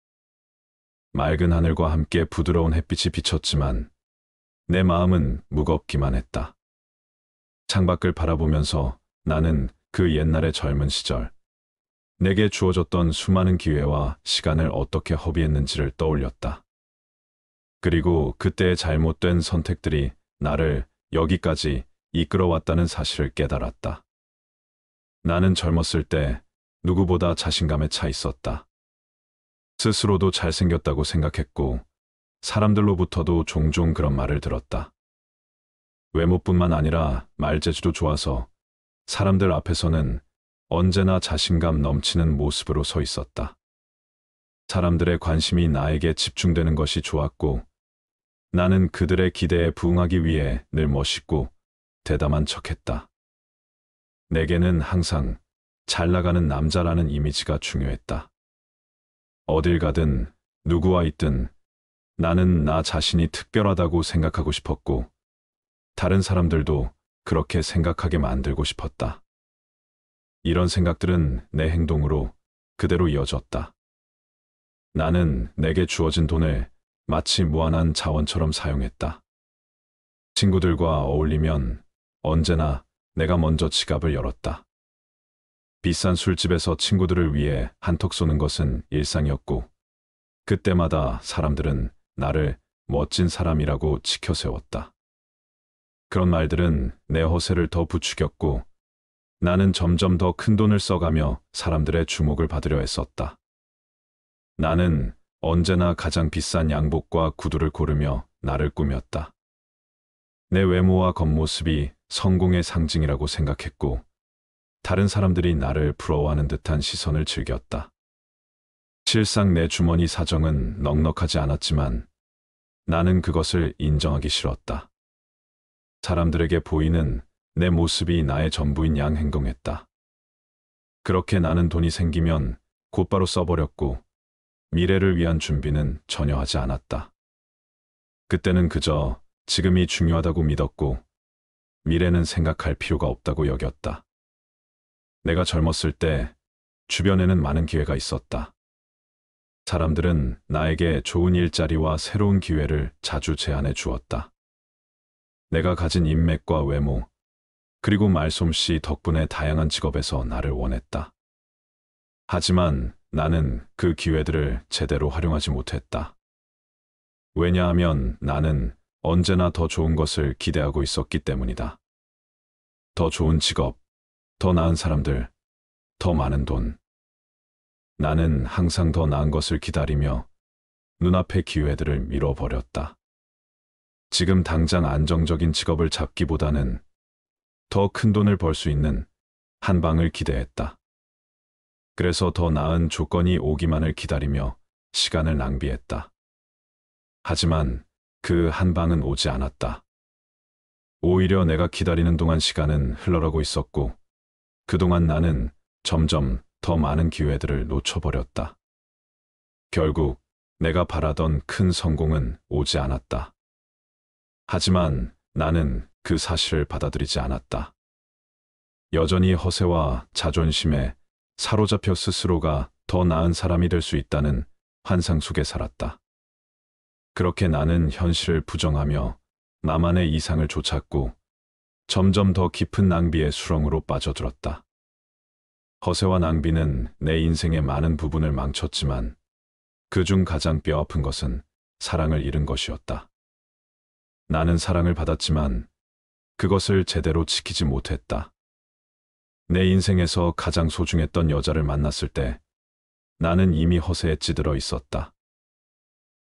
맑은 하늘과 함께 부드러운 햇빛이 비쳤지만 내 마음은 무겁기만 했다. 창밖을 바라보면서 나는 그 옛날의 젊은 시절 내게 주어졌던 수많은 기회와 시간을 어떻게 허비했는지를 떠올렸다. 그리고 그때의 잘못된 선택들이 나를 여기까지 이끌어왔다는 사실을 깨달았다. 나는 젊었을 때 누구보다 자신감에 차 있었다. 스스로도 잘생겼다고 생각했고 사람들로부터도 종종 그런 말을 들었다. 외모뿐만 아니라 말재주도 좋아서 사람들 앞에서는 언제나 자신감 넘치는 모습으로 서 있었다. 사람들의 관심이 나에게 집중되는 것이 좋았고 나는 그들의 기대에 부응하기 위해 늘 멋있고 대담한 척했다. 내게는 항상 잘 나가는 남자라는 이미지가 중요했다. 어딜 가든 누구와 있든 나는 나 자신이 특별하다고 생각하고 싶었고 다른 사람들도 그렇게 생각하게 만들고 싶었다. 이런 생각들은 내 행동으로 그대로 이어졌다. 나는 내게 주어진 돈을 마치 무한한 자원처럼 사용했다. 친구들과 어울리면 언제나 내가 먼저 지갑을 열었다. 비싼 술집에서 친구들을 위해 한턱 쏘는 것은 일상이었고 그때마다 사람들은 나를 멋진 사람이라고 지켜세웠다 그런 말들은 내 허세를 더 부추겼고 나는 점점 더 큰 돈을 써가며 사람들의 주목을 받으려 했었다. 나는 언제나 가장 비싼 양복과 구두를 고르며 나를 꾸몄다. 내 외모와 겉모습이 성공의 상징이라고 생각했고 다른 사람들이 나를 부러워하는 듯한 시선을 즐겼다. 실상 내 주머니 사정은 넉넉하지 않았지만 나는 그것을 인정하기 싫었다. 사람들에게 보이는 내 모습이 나의 전부인 양 행동했다. 그렇게 나는 돈이 생기면 곧바로 써버렸고 미래를 위한 준비는 전혀 하지 않았다. 그때는 그저 지금이 중요하다고 믿었고 미래는 생각할 필요가 없다고 여겼다. 내가 젊었을 때 주변에는 많은 기회가 있었다. 사람들은 나에게 좋은 일자리와 새로운 기회를 자주 제안해 주었다. 내가 가진 인맥과 외모, 그리고 말솜씨 덕분에 다양한 직업에서 나를 원했다. 하지만 나는 그 기회들을 제대로 활용하지 못했다. 왜냐하면 나는 언제나 더 좋은 것을 기대하고 있었기 때문이다. 더 좋은 직업, 더 나은 사람들, 더 많은 돈. 나는 항상 더 나은 것을 기다리며 눈앞의 기회들을 밀어버렸다. 지금 당장 안정적인 직업을 잡기보다는 더 큰 돈을 벌 수 있는 한방을 기대했다. 그래서 더 나은 조건이 오기만을 기다리며 시간을 낭비했다. 하지만 그 한방은 오지 않았다. 오히려 내가 기다리는 동안 시간은 흘러가고 있었고 그동안 나는 점점 더 많은 기회들을 놓쳐버렸다. 결국 내가 바라던 큰 성공은 오지 않았다. 하지만 나는 그 사실을 받아들이지 않았다. 여전히 허세와 자존심에 사로잡혀 스스로가 더 나은 사람이 될 수 있다는 환상 속에 살았다. 그렇게 나는 현실을 부정하며 나만의 이상을 쫓았고 점점 더 깊은 낭비의 수렁으로 빠져들었다. 허세와 낭비는 내 인생의 많은 부분을 망쳤지만 그 중 가장 뼈아픈 것은 사랑을 잃은 것이었다. 나는 사랑을 받았지만 그것을 제대로 지키지 못했다. 내 인생에서 가장 소중했던 여자를 만났을 때 나는 이미 허세에 찌들어 있었다.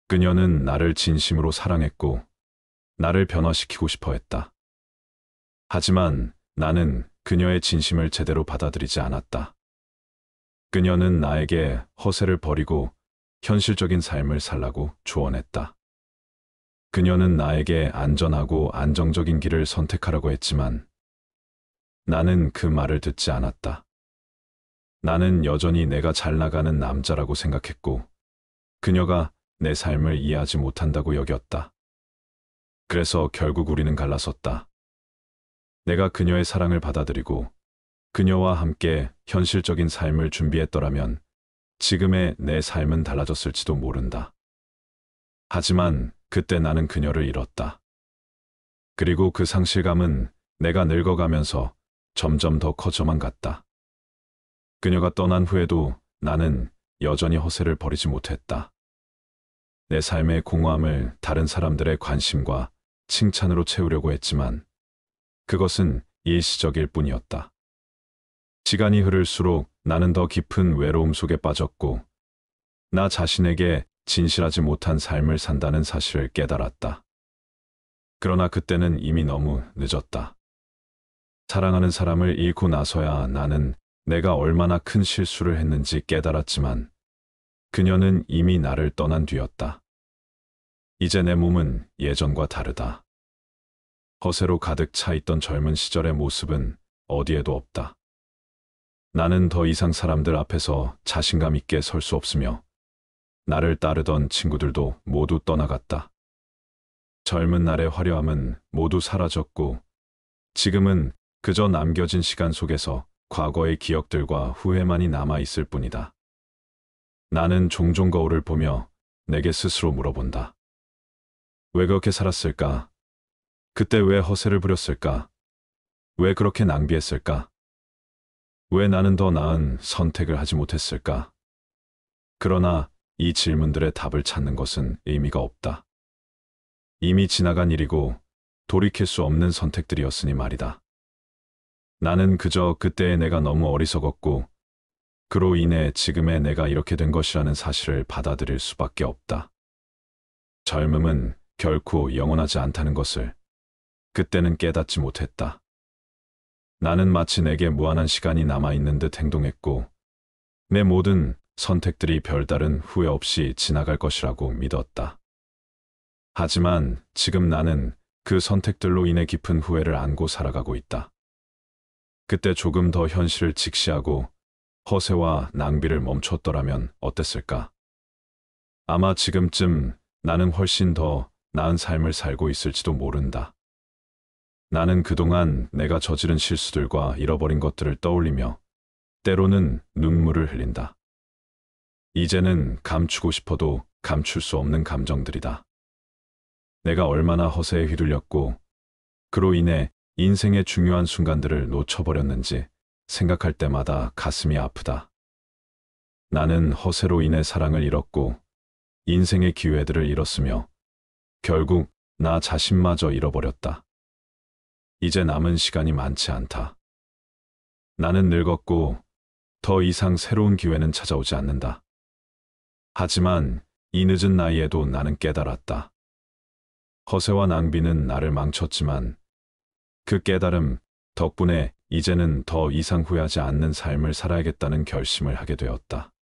그녀는 나를 진심으로 사랑했고 나를 변화시키고 싶어 했다. 하지만 나는 그녀의 진심을 제대로 받아들이지 않았다. 그녀는 나에게 허세를 버리고 현실적인 삶을 살라고 조언했다. 그녀는 나에게 안전하고 안정적인 길을 선택하라고 했지만 나는 그 말을 듣지 않았다. 나는 여전히 내가 잘 나가는 남자라고 생각했고 그녀가 내 삶을 이해하지 못한다고 여겼다. 그래서 결국 우리는 갈라섰다. 내가 그녀의 사랑을 받아들이고 그녀와 함께 현실적인 삶을 준비했더라면 지금의 내 삶은 달라졌을지도 모른다. 하지만 그때 나는 그녀를 잃었다. 그리고 그 상실감은 내가 늙어가면서 점점 더 커져만 갔다. 그녀가 떠난 후에도 나는 여전히 허세를 버리지 못했다. 내 삶의 공허함을 다른 사람들의 관심과 칭찬으로 채우려고 했지만 그것은 일시적일 뿐이었다. 시간이 흐를수록 나는 더 깊은 외로움 속에 빠졌고 나 자신에게 진실하지 못한 삶을 산다는 사실을 깨달았다. 그러나 그때는 이미 너무 늦었다. 사랑하는 사람을 잃고 나서야 나는 내가 얼마나 큰 실수를 했는지 깨달았지만 그녀는 이미 나를 떠난 뒤였다. 이제 내 몸은 예전과 다르다. 허세로 가득 차 있던 젊은 시절의 모습은 어디에도 없다. 나는 더 이상 사람들 앞에서 자신감 있게 설 수 없으며 나를 따르던 친구들도 모두 떠나갔다. 젊은 날의 화려함은 모두 사라졌고 지금은 그저 남겨진 시간 속에서 과거의 기억들과 후회만이 남아있을 뿐이다. 나는 종종 거울을 보며 내게 스스로 물어본다. 왜 그렇게 살았을까? 그때 왜 허세를 부렸을까? 왜 그렇게 낭비했을까? 왜 나는 더 나은 선택을 하지 못했을까? 그러나 이 질문들의 답을 찾는 것은 의미가 없다. 이미 지나간 일이고 돌이킬 수 없는 선택들이었으니 말이다. 나는 그저 그때의 내가 너무 어리석었고 그로 인해 지금의 내가 이렇게 된 것이라는 사실을 받아들일 수밖에 없다. 젊음은 결코 영원하지 않다는 것을 그때는 깨닫지 못했다. 나는 마치 내게 무한한 시간이 남아있는 듯 행동했고 내 모든 선택들이 별다른 후회 없이 지나갈 것이라고 믿었다. 하지만 지금 나는 그 선택들로 인해 깊은 후회를 안고 살아가고 있다. 그때 조금 더 현실을 직시하고 허세와 낭비를 멈췄더라면 어땠을까? 아마 지금쯤 나는 훨씬 더 나은 삶을 살고 있을지도 모른다. 나는 그동안 내가 저지른 실수들과 잃어버린 것들을 떠올리며 때로는 눈물을 흘린다. 이제는 감추고 싶어도 감출 수 없는 감정들이다. 내가 얼마나 허세에 휘둘렸고 그로 인해 인생의 중요한 순간들을 놓쳐버렸는지 생각할 때마다 가슴이 아프다. 나는 허세로 인해 사랑을 잃었고 인생의 기회들을 잃었으며 결국 나 자신마저 잃어버렸다. 이제 남은 시간이 많지 않다. 나는 늙었고 더 이상 새로운 기회는 찾아오지 않는다. 하지만 이 늦은 나이에도 나는 깨달았다. 허세와 낭비는 나를 망쳤지만 그 깨달음 덕분에 이제는 더 이상 후회하지 않는 삶을 살아야겠다는 결심을 하게 되었다.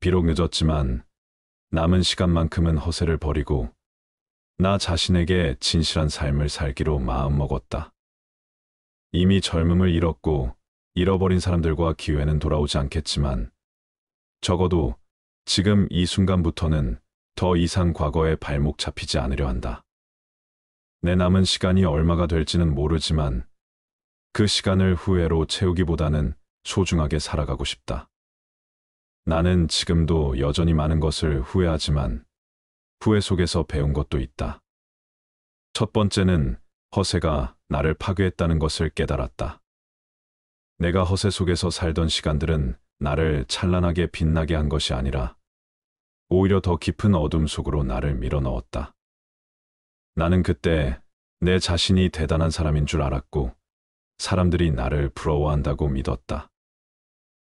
비록 늦었지만 남은 시간만큼은 허세를 버리고 나 자신에게 진실한 삶을 살기로 마음먹었다. 이미 젊음을 잃었고 잃어버린 사람들과 기회는 돌아오지 않겠지만 적어도 지금 이 순간부터는 더 이상 과거에 발목 잡히지 않으려 한다. 내 남은 시간이 얼마가 될지는 모르지만 그 시간을 후회로 채우기보다는 소중하게 살아가고 싶다. 나는 지금도 여전히 많은 것을 후회하지만 후회 속에서 배운 것도 있다. 첫 번째는 허세가 나를 파괴했다는 것을 깨달았다. 내가 허세 속에서 살던 시간들은 나를 찬란하게 빛나게 한 것이 아니라 오히려 더 깊은 어둠 속으로 나를 밀어 넣었다. 나는 그때 내 자신이 대단한 사람인 줄 알았고 사람들이 나를 부러워한다고 믿었다.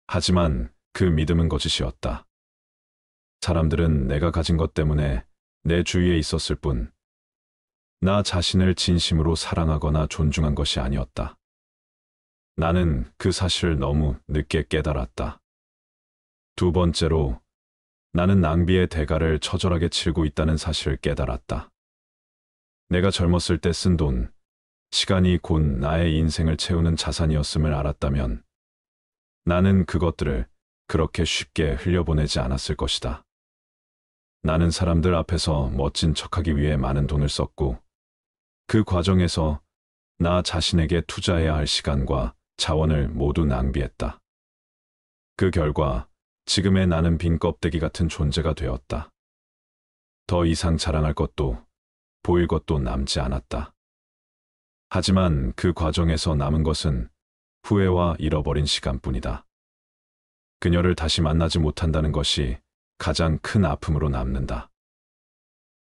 하지만 그 믿음은 거짓이었다. 사람들은 내가 가진 것 때문에 내 주위에 있었을 뿐, 나 자신을 진심으로 사랑하거나 존중한 것이 아니었다. 나는 그 사실을 너무 늦게 깨달았다. 두 번째로 나는 낭비의 대가를 처절하게 치르고 있다는 사실을 깨달았다. 내가 젊었을 때 쓴 돈, 시간이 곧 나의 인생을 채우는 자산이었음을 알았다면 나는 그것들을 그렇게 쉽게 흘려보내지 않았을 것이다. 나는 사람들 앞에서 멋진 척하기 위해 많은 돈을 썼고 그 과정에서 나 자신에게 투자해야 할 시간과 자원을 모두 낭비했다. 그 결과 지금의 나는 빈 껍데기 같은 존재가 되었다. 더 이상 자랑할 것도 보일 것도 남지 않았다. 하지만 그 과정에서 남은 것은 후회와 잃어버린 시간뿐이다. 그녀를 다시 만나지 못한다는 것이 가장 큰 아픔으로 남는다.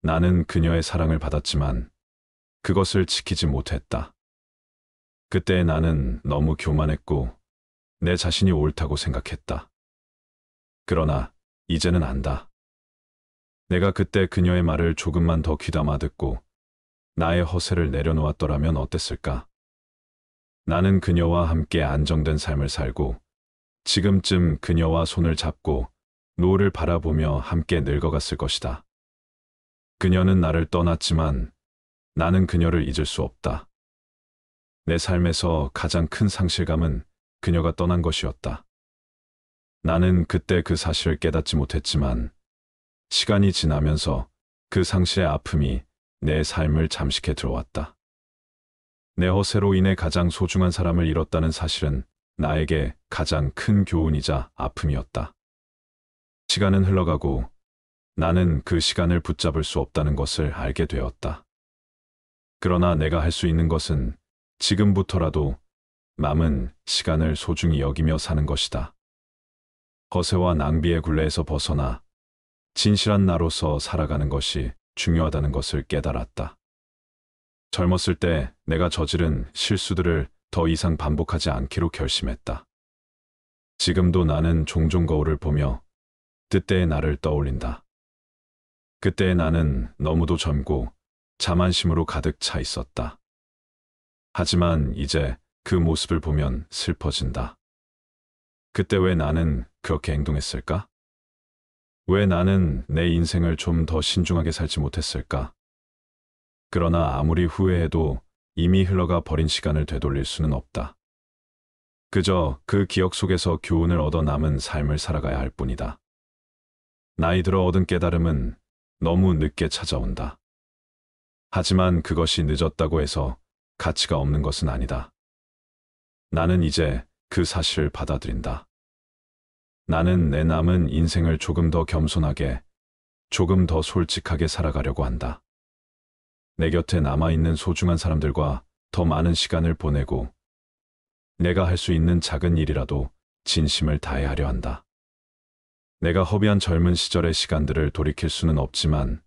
나는 그녀의 사랑을 받았지만 그것을 지키지 못했다. 그때 나는 너무 교만했고 내 자신이 옳다고 생각했다. 그러나 이제는 안다. 내가 그때 그녀의 말을 조금만 더 귀담아 듣고 나의 허세를 내려놓았더라면 어땠을까? 나는 그녀와 함께 안정된 삶을 살고 지금쯤 그녀와 손을 잡고 노을을 바라보며 함께 늙어갔을 것이다. 그녀는 나를 떠났지만 나는 그녀를 잊을 수 없다. 내 삶에서 가장 큰 상실감은 그녀가 떠난 것이었다. 나는 그때 그 사실을 깨닫지 못했지만 시간이 지나면서 그 상실의 아픔이 내 삶을 잠식해 들어왔다. 내 허세로 인해 가장 소중한 사람을 잃었다는 사실은 나에게 가장 큰 교훈이자 아픔이었다. 시간은 흘러가고 나는 그 시간을 붙잡을 수 없다는 것을 알게 되었다. 그러나 내가 할 수 있는 것은 지금부터라도 남은 시간을 소중히 여기며 사는 것이다. 허세와 낭비의 굴레에서 벗어나 진실한 나로서 살아가는 것이 중요하다는 것을 깨달았다. 젊었을 때 내가 저지른 실수들을 더 이상 반복하지 않기로 결심했다. 지금도 나는 종종 거울을 보며 그때의 나를 떠올린다. 그때의 나는 너무도 젊고 자만심으로 가득 차 있었다. 하지만 이제 그 모습을 보면 슬퍼진다. 그때 왜 나는 그렇게 행동했을까? 왜 나는 내 인생을 좀 더 신중하게 살지 못했을까? 그러나 아무리 후회해도 이미 흘러가 버린 시간을 되돌릴 수는 없다. 그저 그 기억 속에서 교훈을 얻어 남은 삶을 살아가야 할 뿐이다. 나이 들어 얻은 깨달음은 너무 늦게 찾아온다. 하지만 그것이 늦었다고 해서 가치가 없는 것은 아니다. 나는 이제 그사실 받아들인다. 나는 내 남은 인생을 조금 더 겸손하게, 조금 더 솔직하게 살아가려고 한다. 내 곁에 남아있는 소중한 사람들과 더 많은 시간을 보내고 내가 할 수 있는 작은 일이라도 진심을 다해 하려 한다. 내가 허비한 젊은 시절의 시간들을 돌이킬 수는 없지만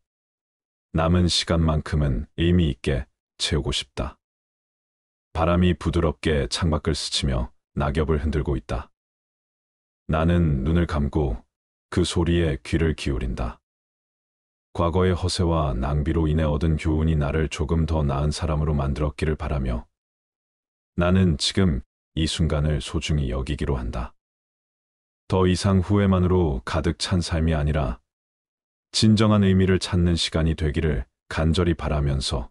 남은 시간만큼은 의미 있게 채우고 싶다. 바람이 부드럽게 창밖을 스치며 낙엽을 흔들고 있다. 나는 눈을 감고 그 소리에 귀를 기울인다. 과거의 허세와 낭비로 인해 얻은 교훈이 나를 조금 더 나은 사람으로 만들었기를 바라며 나는 지금 이 순간을 소중히 여기기로 한다. 더 이상 후회만으로 가득 찬 삶이 아니라 진정한 의미를 찾는 시간이 되기를 간절히 바라면서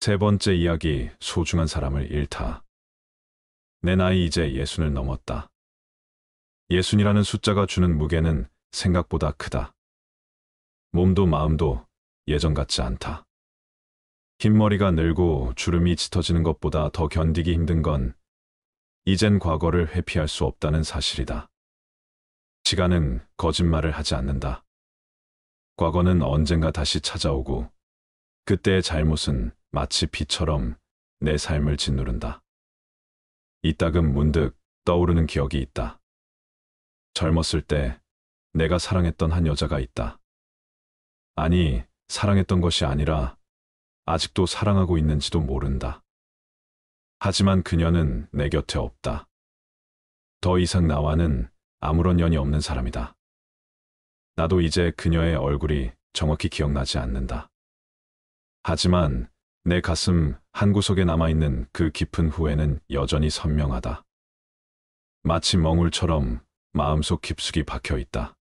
세 번째 이야기 소중한 사람을 잃다. 내 나이 이제 예순을 넘었다. 예순이라는 숫자가 주는 무게는 생각보다 크다. 몸도 마음도 예전 같지 않다. 흰머리가 늘고 주름이 짙어지는 것보다 더 견디기 힘든 건 이젠 과거를 회피할 수 없다는 사실이다. 시간은 거짓말을 하지 않는다. 과거는 언젠가 다시 찾아오고 그때의 잘못은 마치 비처럼 내 삶을 짓누른다. 이따금 문득 떠오르는 기억이 있다. 젊었을 때 내가 사랑했던 한 여자가 있다. 아니, 사랑했던 것이 아니라 아직도 사랑하고 있는지도 모른다. 하지만 그녀는 내 곁에 없다. 더 이상 나와는 아무런 연이 없는 사람이다. 나도 이제 그녀의 얼굴이 정확히 기억나지 않는다. 하지만 내 가슴 한구석에 남아있는 그 깊은 후회는 여전히 선명하다. 마치 멍울처럼 마음속 깊숙이 박혀있다.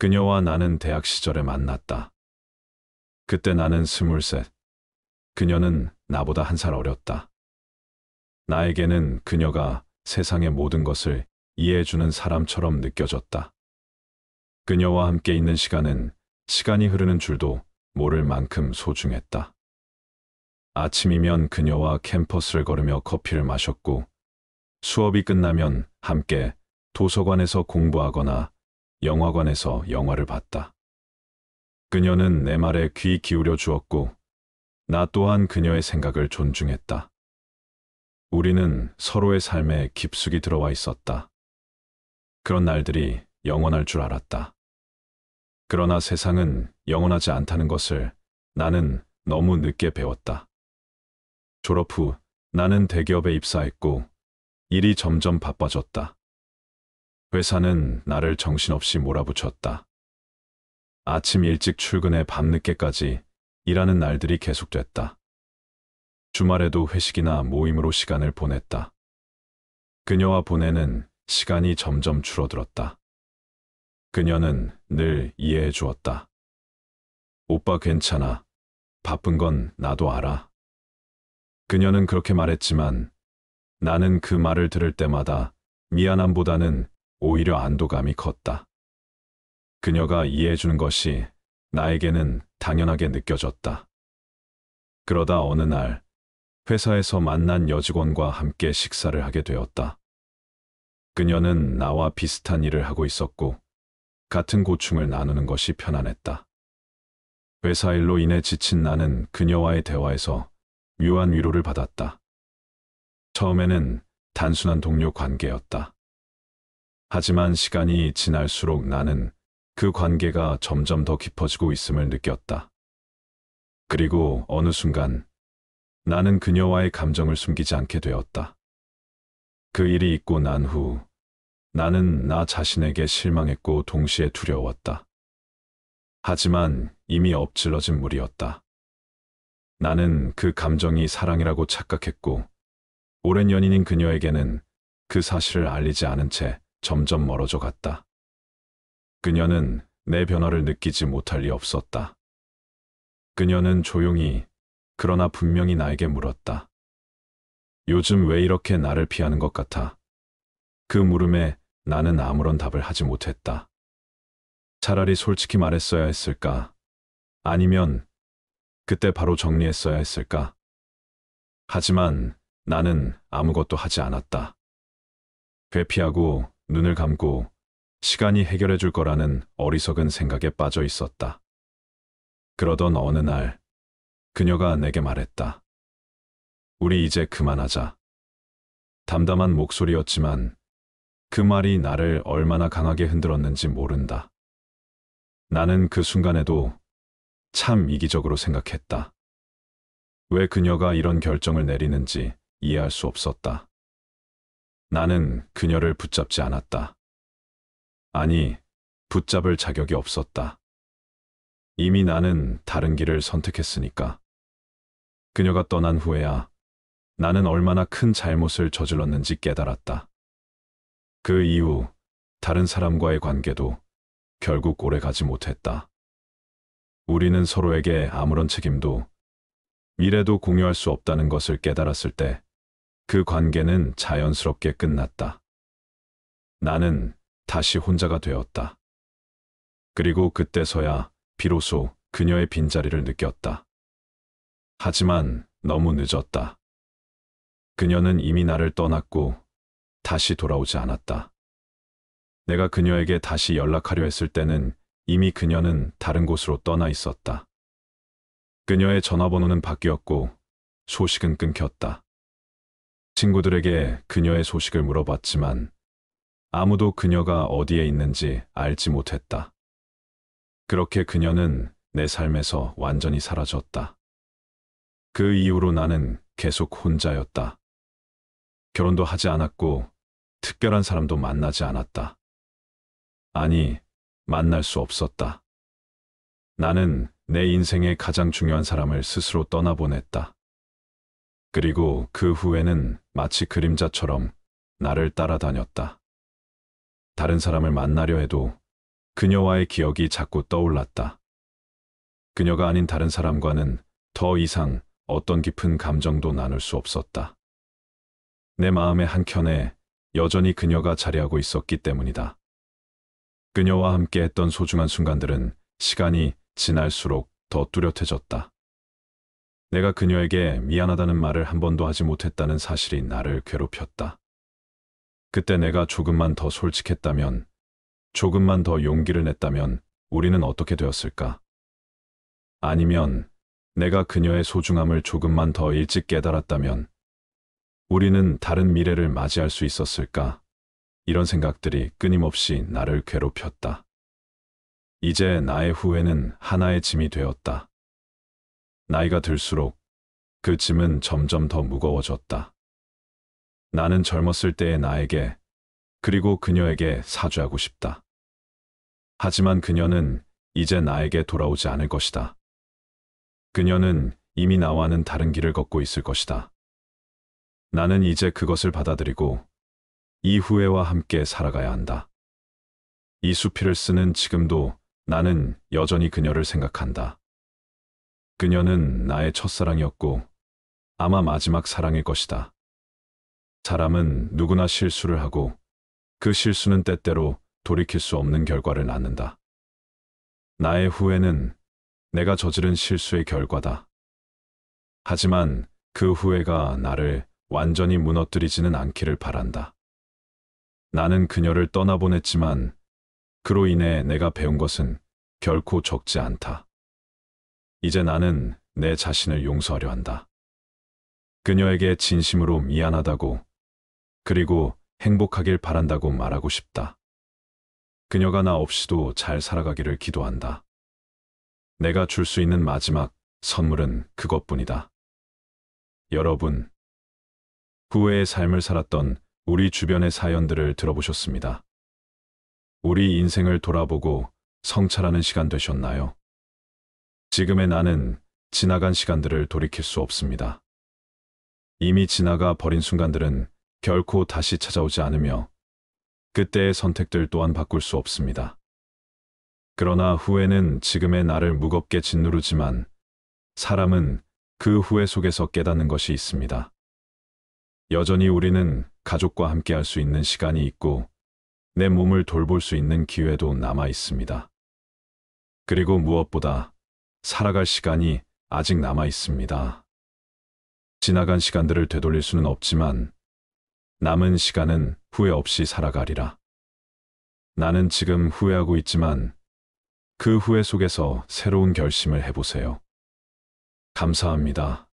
그녀와 나는 대학 시절에 만났다. 그때 나는 스물셋. 그녀는 나보다 한 살 어렸다. 나에게는 그녀가 세상의 모든 것을 이해해주는 사람처럼 느껴졌다. 그녀와 함께 있는 시간은 시간이 흐르는 줄도 모를 만큼 소중했다. 아침이면 그녀와 캠퍼스를 걸으며 커피를 마셨고 수업이 끝나면 함께 도서관에서 공부하거나 영화관에서 영화를 봤다. 그녀는 내 말에 귀 기울여 주었고 나 또한 그녀의 생각을 존중했다. 우리는 서로의 삶에 깊숙이 들어와 있었다. 그런 날들이 영원할 줄 알았다. 그러나 세상은 영원하지 않다는 것을 나는 너무 늦게 배웠다. 졸업 후 나는 대기업에 입사했고 일이 점점 바빠졌다. 회사는 나를 정신없이 몰아붙였다. 아침 일찍 출근해 밤늦게까지 일하는 날들이 계속됐다. 주말에도 회식이나 모임으로 시간을 보냈다. 그녀와 보내는 시간이 점점 줄어들었다. 그녀는 늘 이해해 주었다. 오빠 괜찮아. 바쁜 건 나도 알아. 그녀는 그렇게 말했지만 나는 그 말을 들을 때마다 미안함보다는 오히려 안도감이 컸다. 그녀가 이해해주는 것이 나에게는 당연하게 느껴졌다. 그러다 어느 날 회사에서 만난 여직원과 함께 식사를 하게 되었다. 그녀는 나와 비슷한 일을 하고 있었고 같은 고충을 나누는 것이 편안했다. 회사 일로 인해 지친 나는 그녀와의 대화에서 묘한 위로를 받았다. 처음에는 단순한 동료 관계였다. 하지만 시간이 지날수록 나는 그 관계가 점점 더 깊어지고 있음을 느꼈다. 그리고 어느 순간 나는 그녀와의 감정을 숨기지 않게 되었다. 그 일이 있고 난 후 나는 나 자신에게 실망했고 동시에 두려웠다. 하지만 이미 엎질러진 물이었다. 나는 그 감정이 사랑이라고 착각했고 오랜 연인인 그녀에게는 그 사실을 알리지 않은 채 점점 멀어져 갔다. 그녀는 내 변화를 느끼지 못할 리 없었다. 그녀는 조용히 그러나 분명히 나에게 물었다. 요즘 왜 이렇게 나를 피하는 것 같아? 그 물음에 나는 아무런 답을 하지 못했다. 차라리 솔직히 말했어야 했을까? 아니면 그때 바로 정리했어야 했을까? 하지만 나는 아무것도 하지 않았다. 회피하고 눈을 감고 시간이 해결해 줄 거라는 어리석은 생각에 빠져 있었다. 그러던 어느 날 그녀가 내게 말했다. 우리 이제 그만하자. 담담한 목소리였지만 그 말이 나를 얼마나 강하게 흔들었는지 모른다. 나는 그 순간에도 참 이기적으로 생각했다. 왜 그녀가 이런 결정을 내리는지 이해할 수 없었다. 나는 그녀를 붙잡지 않았다. 아니, 붙잡을 자격이 없었다. 이미 나는 다른 길을 선택했으니까. 그녀가 떠난 후에야 나는 얼마나 큰 잘못을 저질렀는지 깨달았다. 그 이후 다른 사람과의 관계도 결국 오래 가지 못했다. 우리는 서로에게 아무런 책임도 미래도 공유할 수 없다는 것을 깨달았을 때 그 관계는 자연스럽게 끝났다. 나는 다시 혼자가 되었다. 그리고 그때서야 비로소 그녀의 빈자리를 느꼈다. 하지만 너무 늦었다. 그녀는 이미 나를 떠났고 다시 돌아오지 않았다. 내가 그녀에게 다시 연락하려 했을 때는 이미 그녀는 다른 곳으로 떠나 있었다. 그녀의 전화번호는 바뀌었고 소식은 끊겼다. 친구들에게 그녀의 소식을 물어봤지만 아무도 그녀가 어디에 있는지 알지 못했다. 그렇게 그녀는 내 삶에서 완전히 사라졌다. 그 이후로 나는 계속 혼자였다. 결혼도 하지 않았고 특별한 사람도 만나지 않았다. 아니, 만날 수 없었다. 나는 내 인생의 가장 중요한 사람을 스스로 떠나보냈다. 그리고 그 후에는 마치 그림자처럼 나를 따라다녔다. 다른 사람을 만나려 해도 그녀와의 기억이 자꾸 떠올랐다. 그녀가 아닌 다른 사람과는 더 이상 어떤 깊은 감정도 나눌 수 없었다. 내 마음의 한켠에 여전히 그녀가 자리하고 있었기 때문이다. 그녀와 함께 했던 소중한 순간들은 시간이 지날수록 더 뚜렷해졌다. 내가 그녀에게 미안하다는 말을 한 번도 하지 못했다는 사실이 나를 괴롭혔다. 그때 내가 조금만 더 솔직했다면, 조금만 더 용기를 냈다면 우리는 어떻게 되었을까? 아니면 내가 그녀의 소중함을 조금만 더 일찍 깨달았다면 우리는 다른 미래를 맞이할 수 있었을까? 이런 생각들이 끊임없이 나를 괴롭혔다. 이제 나의 후회는 하나의 짐이 되었다. 나이가 들수록 그 짐은 점점 더 무거워졌다. 나는 젊었을 때의 나에게 그리고 그녀에게 사죄하고 싶다. 하지만 그녀는 이제 나에게 돌아오지 않을 것이다. 그녀는 이미 나와는 다른 길을 걷고 있을 것이다. 나는 이제 그것을 받아들이고 이 후회와 함께 살아가야 한다. 이 수필을 쓰는 지금도 나는 여전히 그녀를 생각한다. 그녀는 나의 첫사랑이었고 아마 마지막 사랑일 것이다. 사람은 누구나 실수를 하고 그 실수는 때때로 돌이킬 수 없는 결과를 낳는다. 나의 후회는 내가 저지른 실수의 결과다. 하지만 그 후회가 나를 완전히 무너뜨리지는 않기를 바란다. 나는 그녀를 떠나보냈지만 그로 인해 내가 배운 것은 결코 적지 않다. 이제 나는 내 자신을 용서하려 한다. 그녀에게 진심으로 미안하다고 그리고 행복하길 바란다고 말하고 싶다. 그녀가 나 없이도 잘 살아가기를 기도한다. 내가 줄 수 있는 마지막 선물은 그것뿐이다. 여러분, 후회의 삶을 살았던 우리 주변의 사연들을 들어보셨습니다. 우리 인생을 돌아보고 성찰하는 시간 되셨나요? 지금의 나는 지나간 시간들을 돌이킬 수 없습니다. 이미 지나가 버린 순간들은 결코 다시 찾아오지 않으며 그때의 선택들 또한 바꿀 수 없습니다. 그러나 후회는 지금의 나를 무겁게 짓누르지만 사람은 그 후회 속에서 깨닫는 것이 있습니다. 여전히 우리는 가족과 함께 할 수 있는 시간이 있고 내 몸을 돌볼 수 있는 기회도 남아 있습니다. 그리고 무엇보다 살아갈 시간이 아직 남아 있습니다. 지나간 시간들을 되돌릴 수는 없지만 남은 시간은 후회 없이 살아가리라. 나는 지금 후회하고 있지만 그 후회 속에서 새로운 결심을 해보세요. 감사합니다.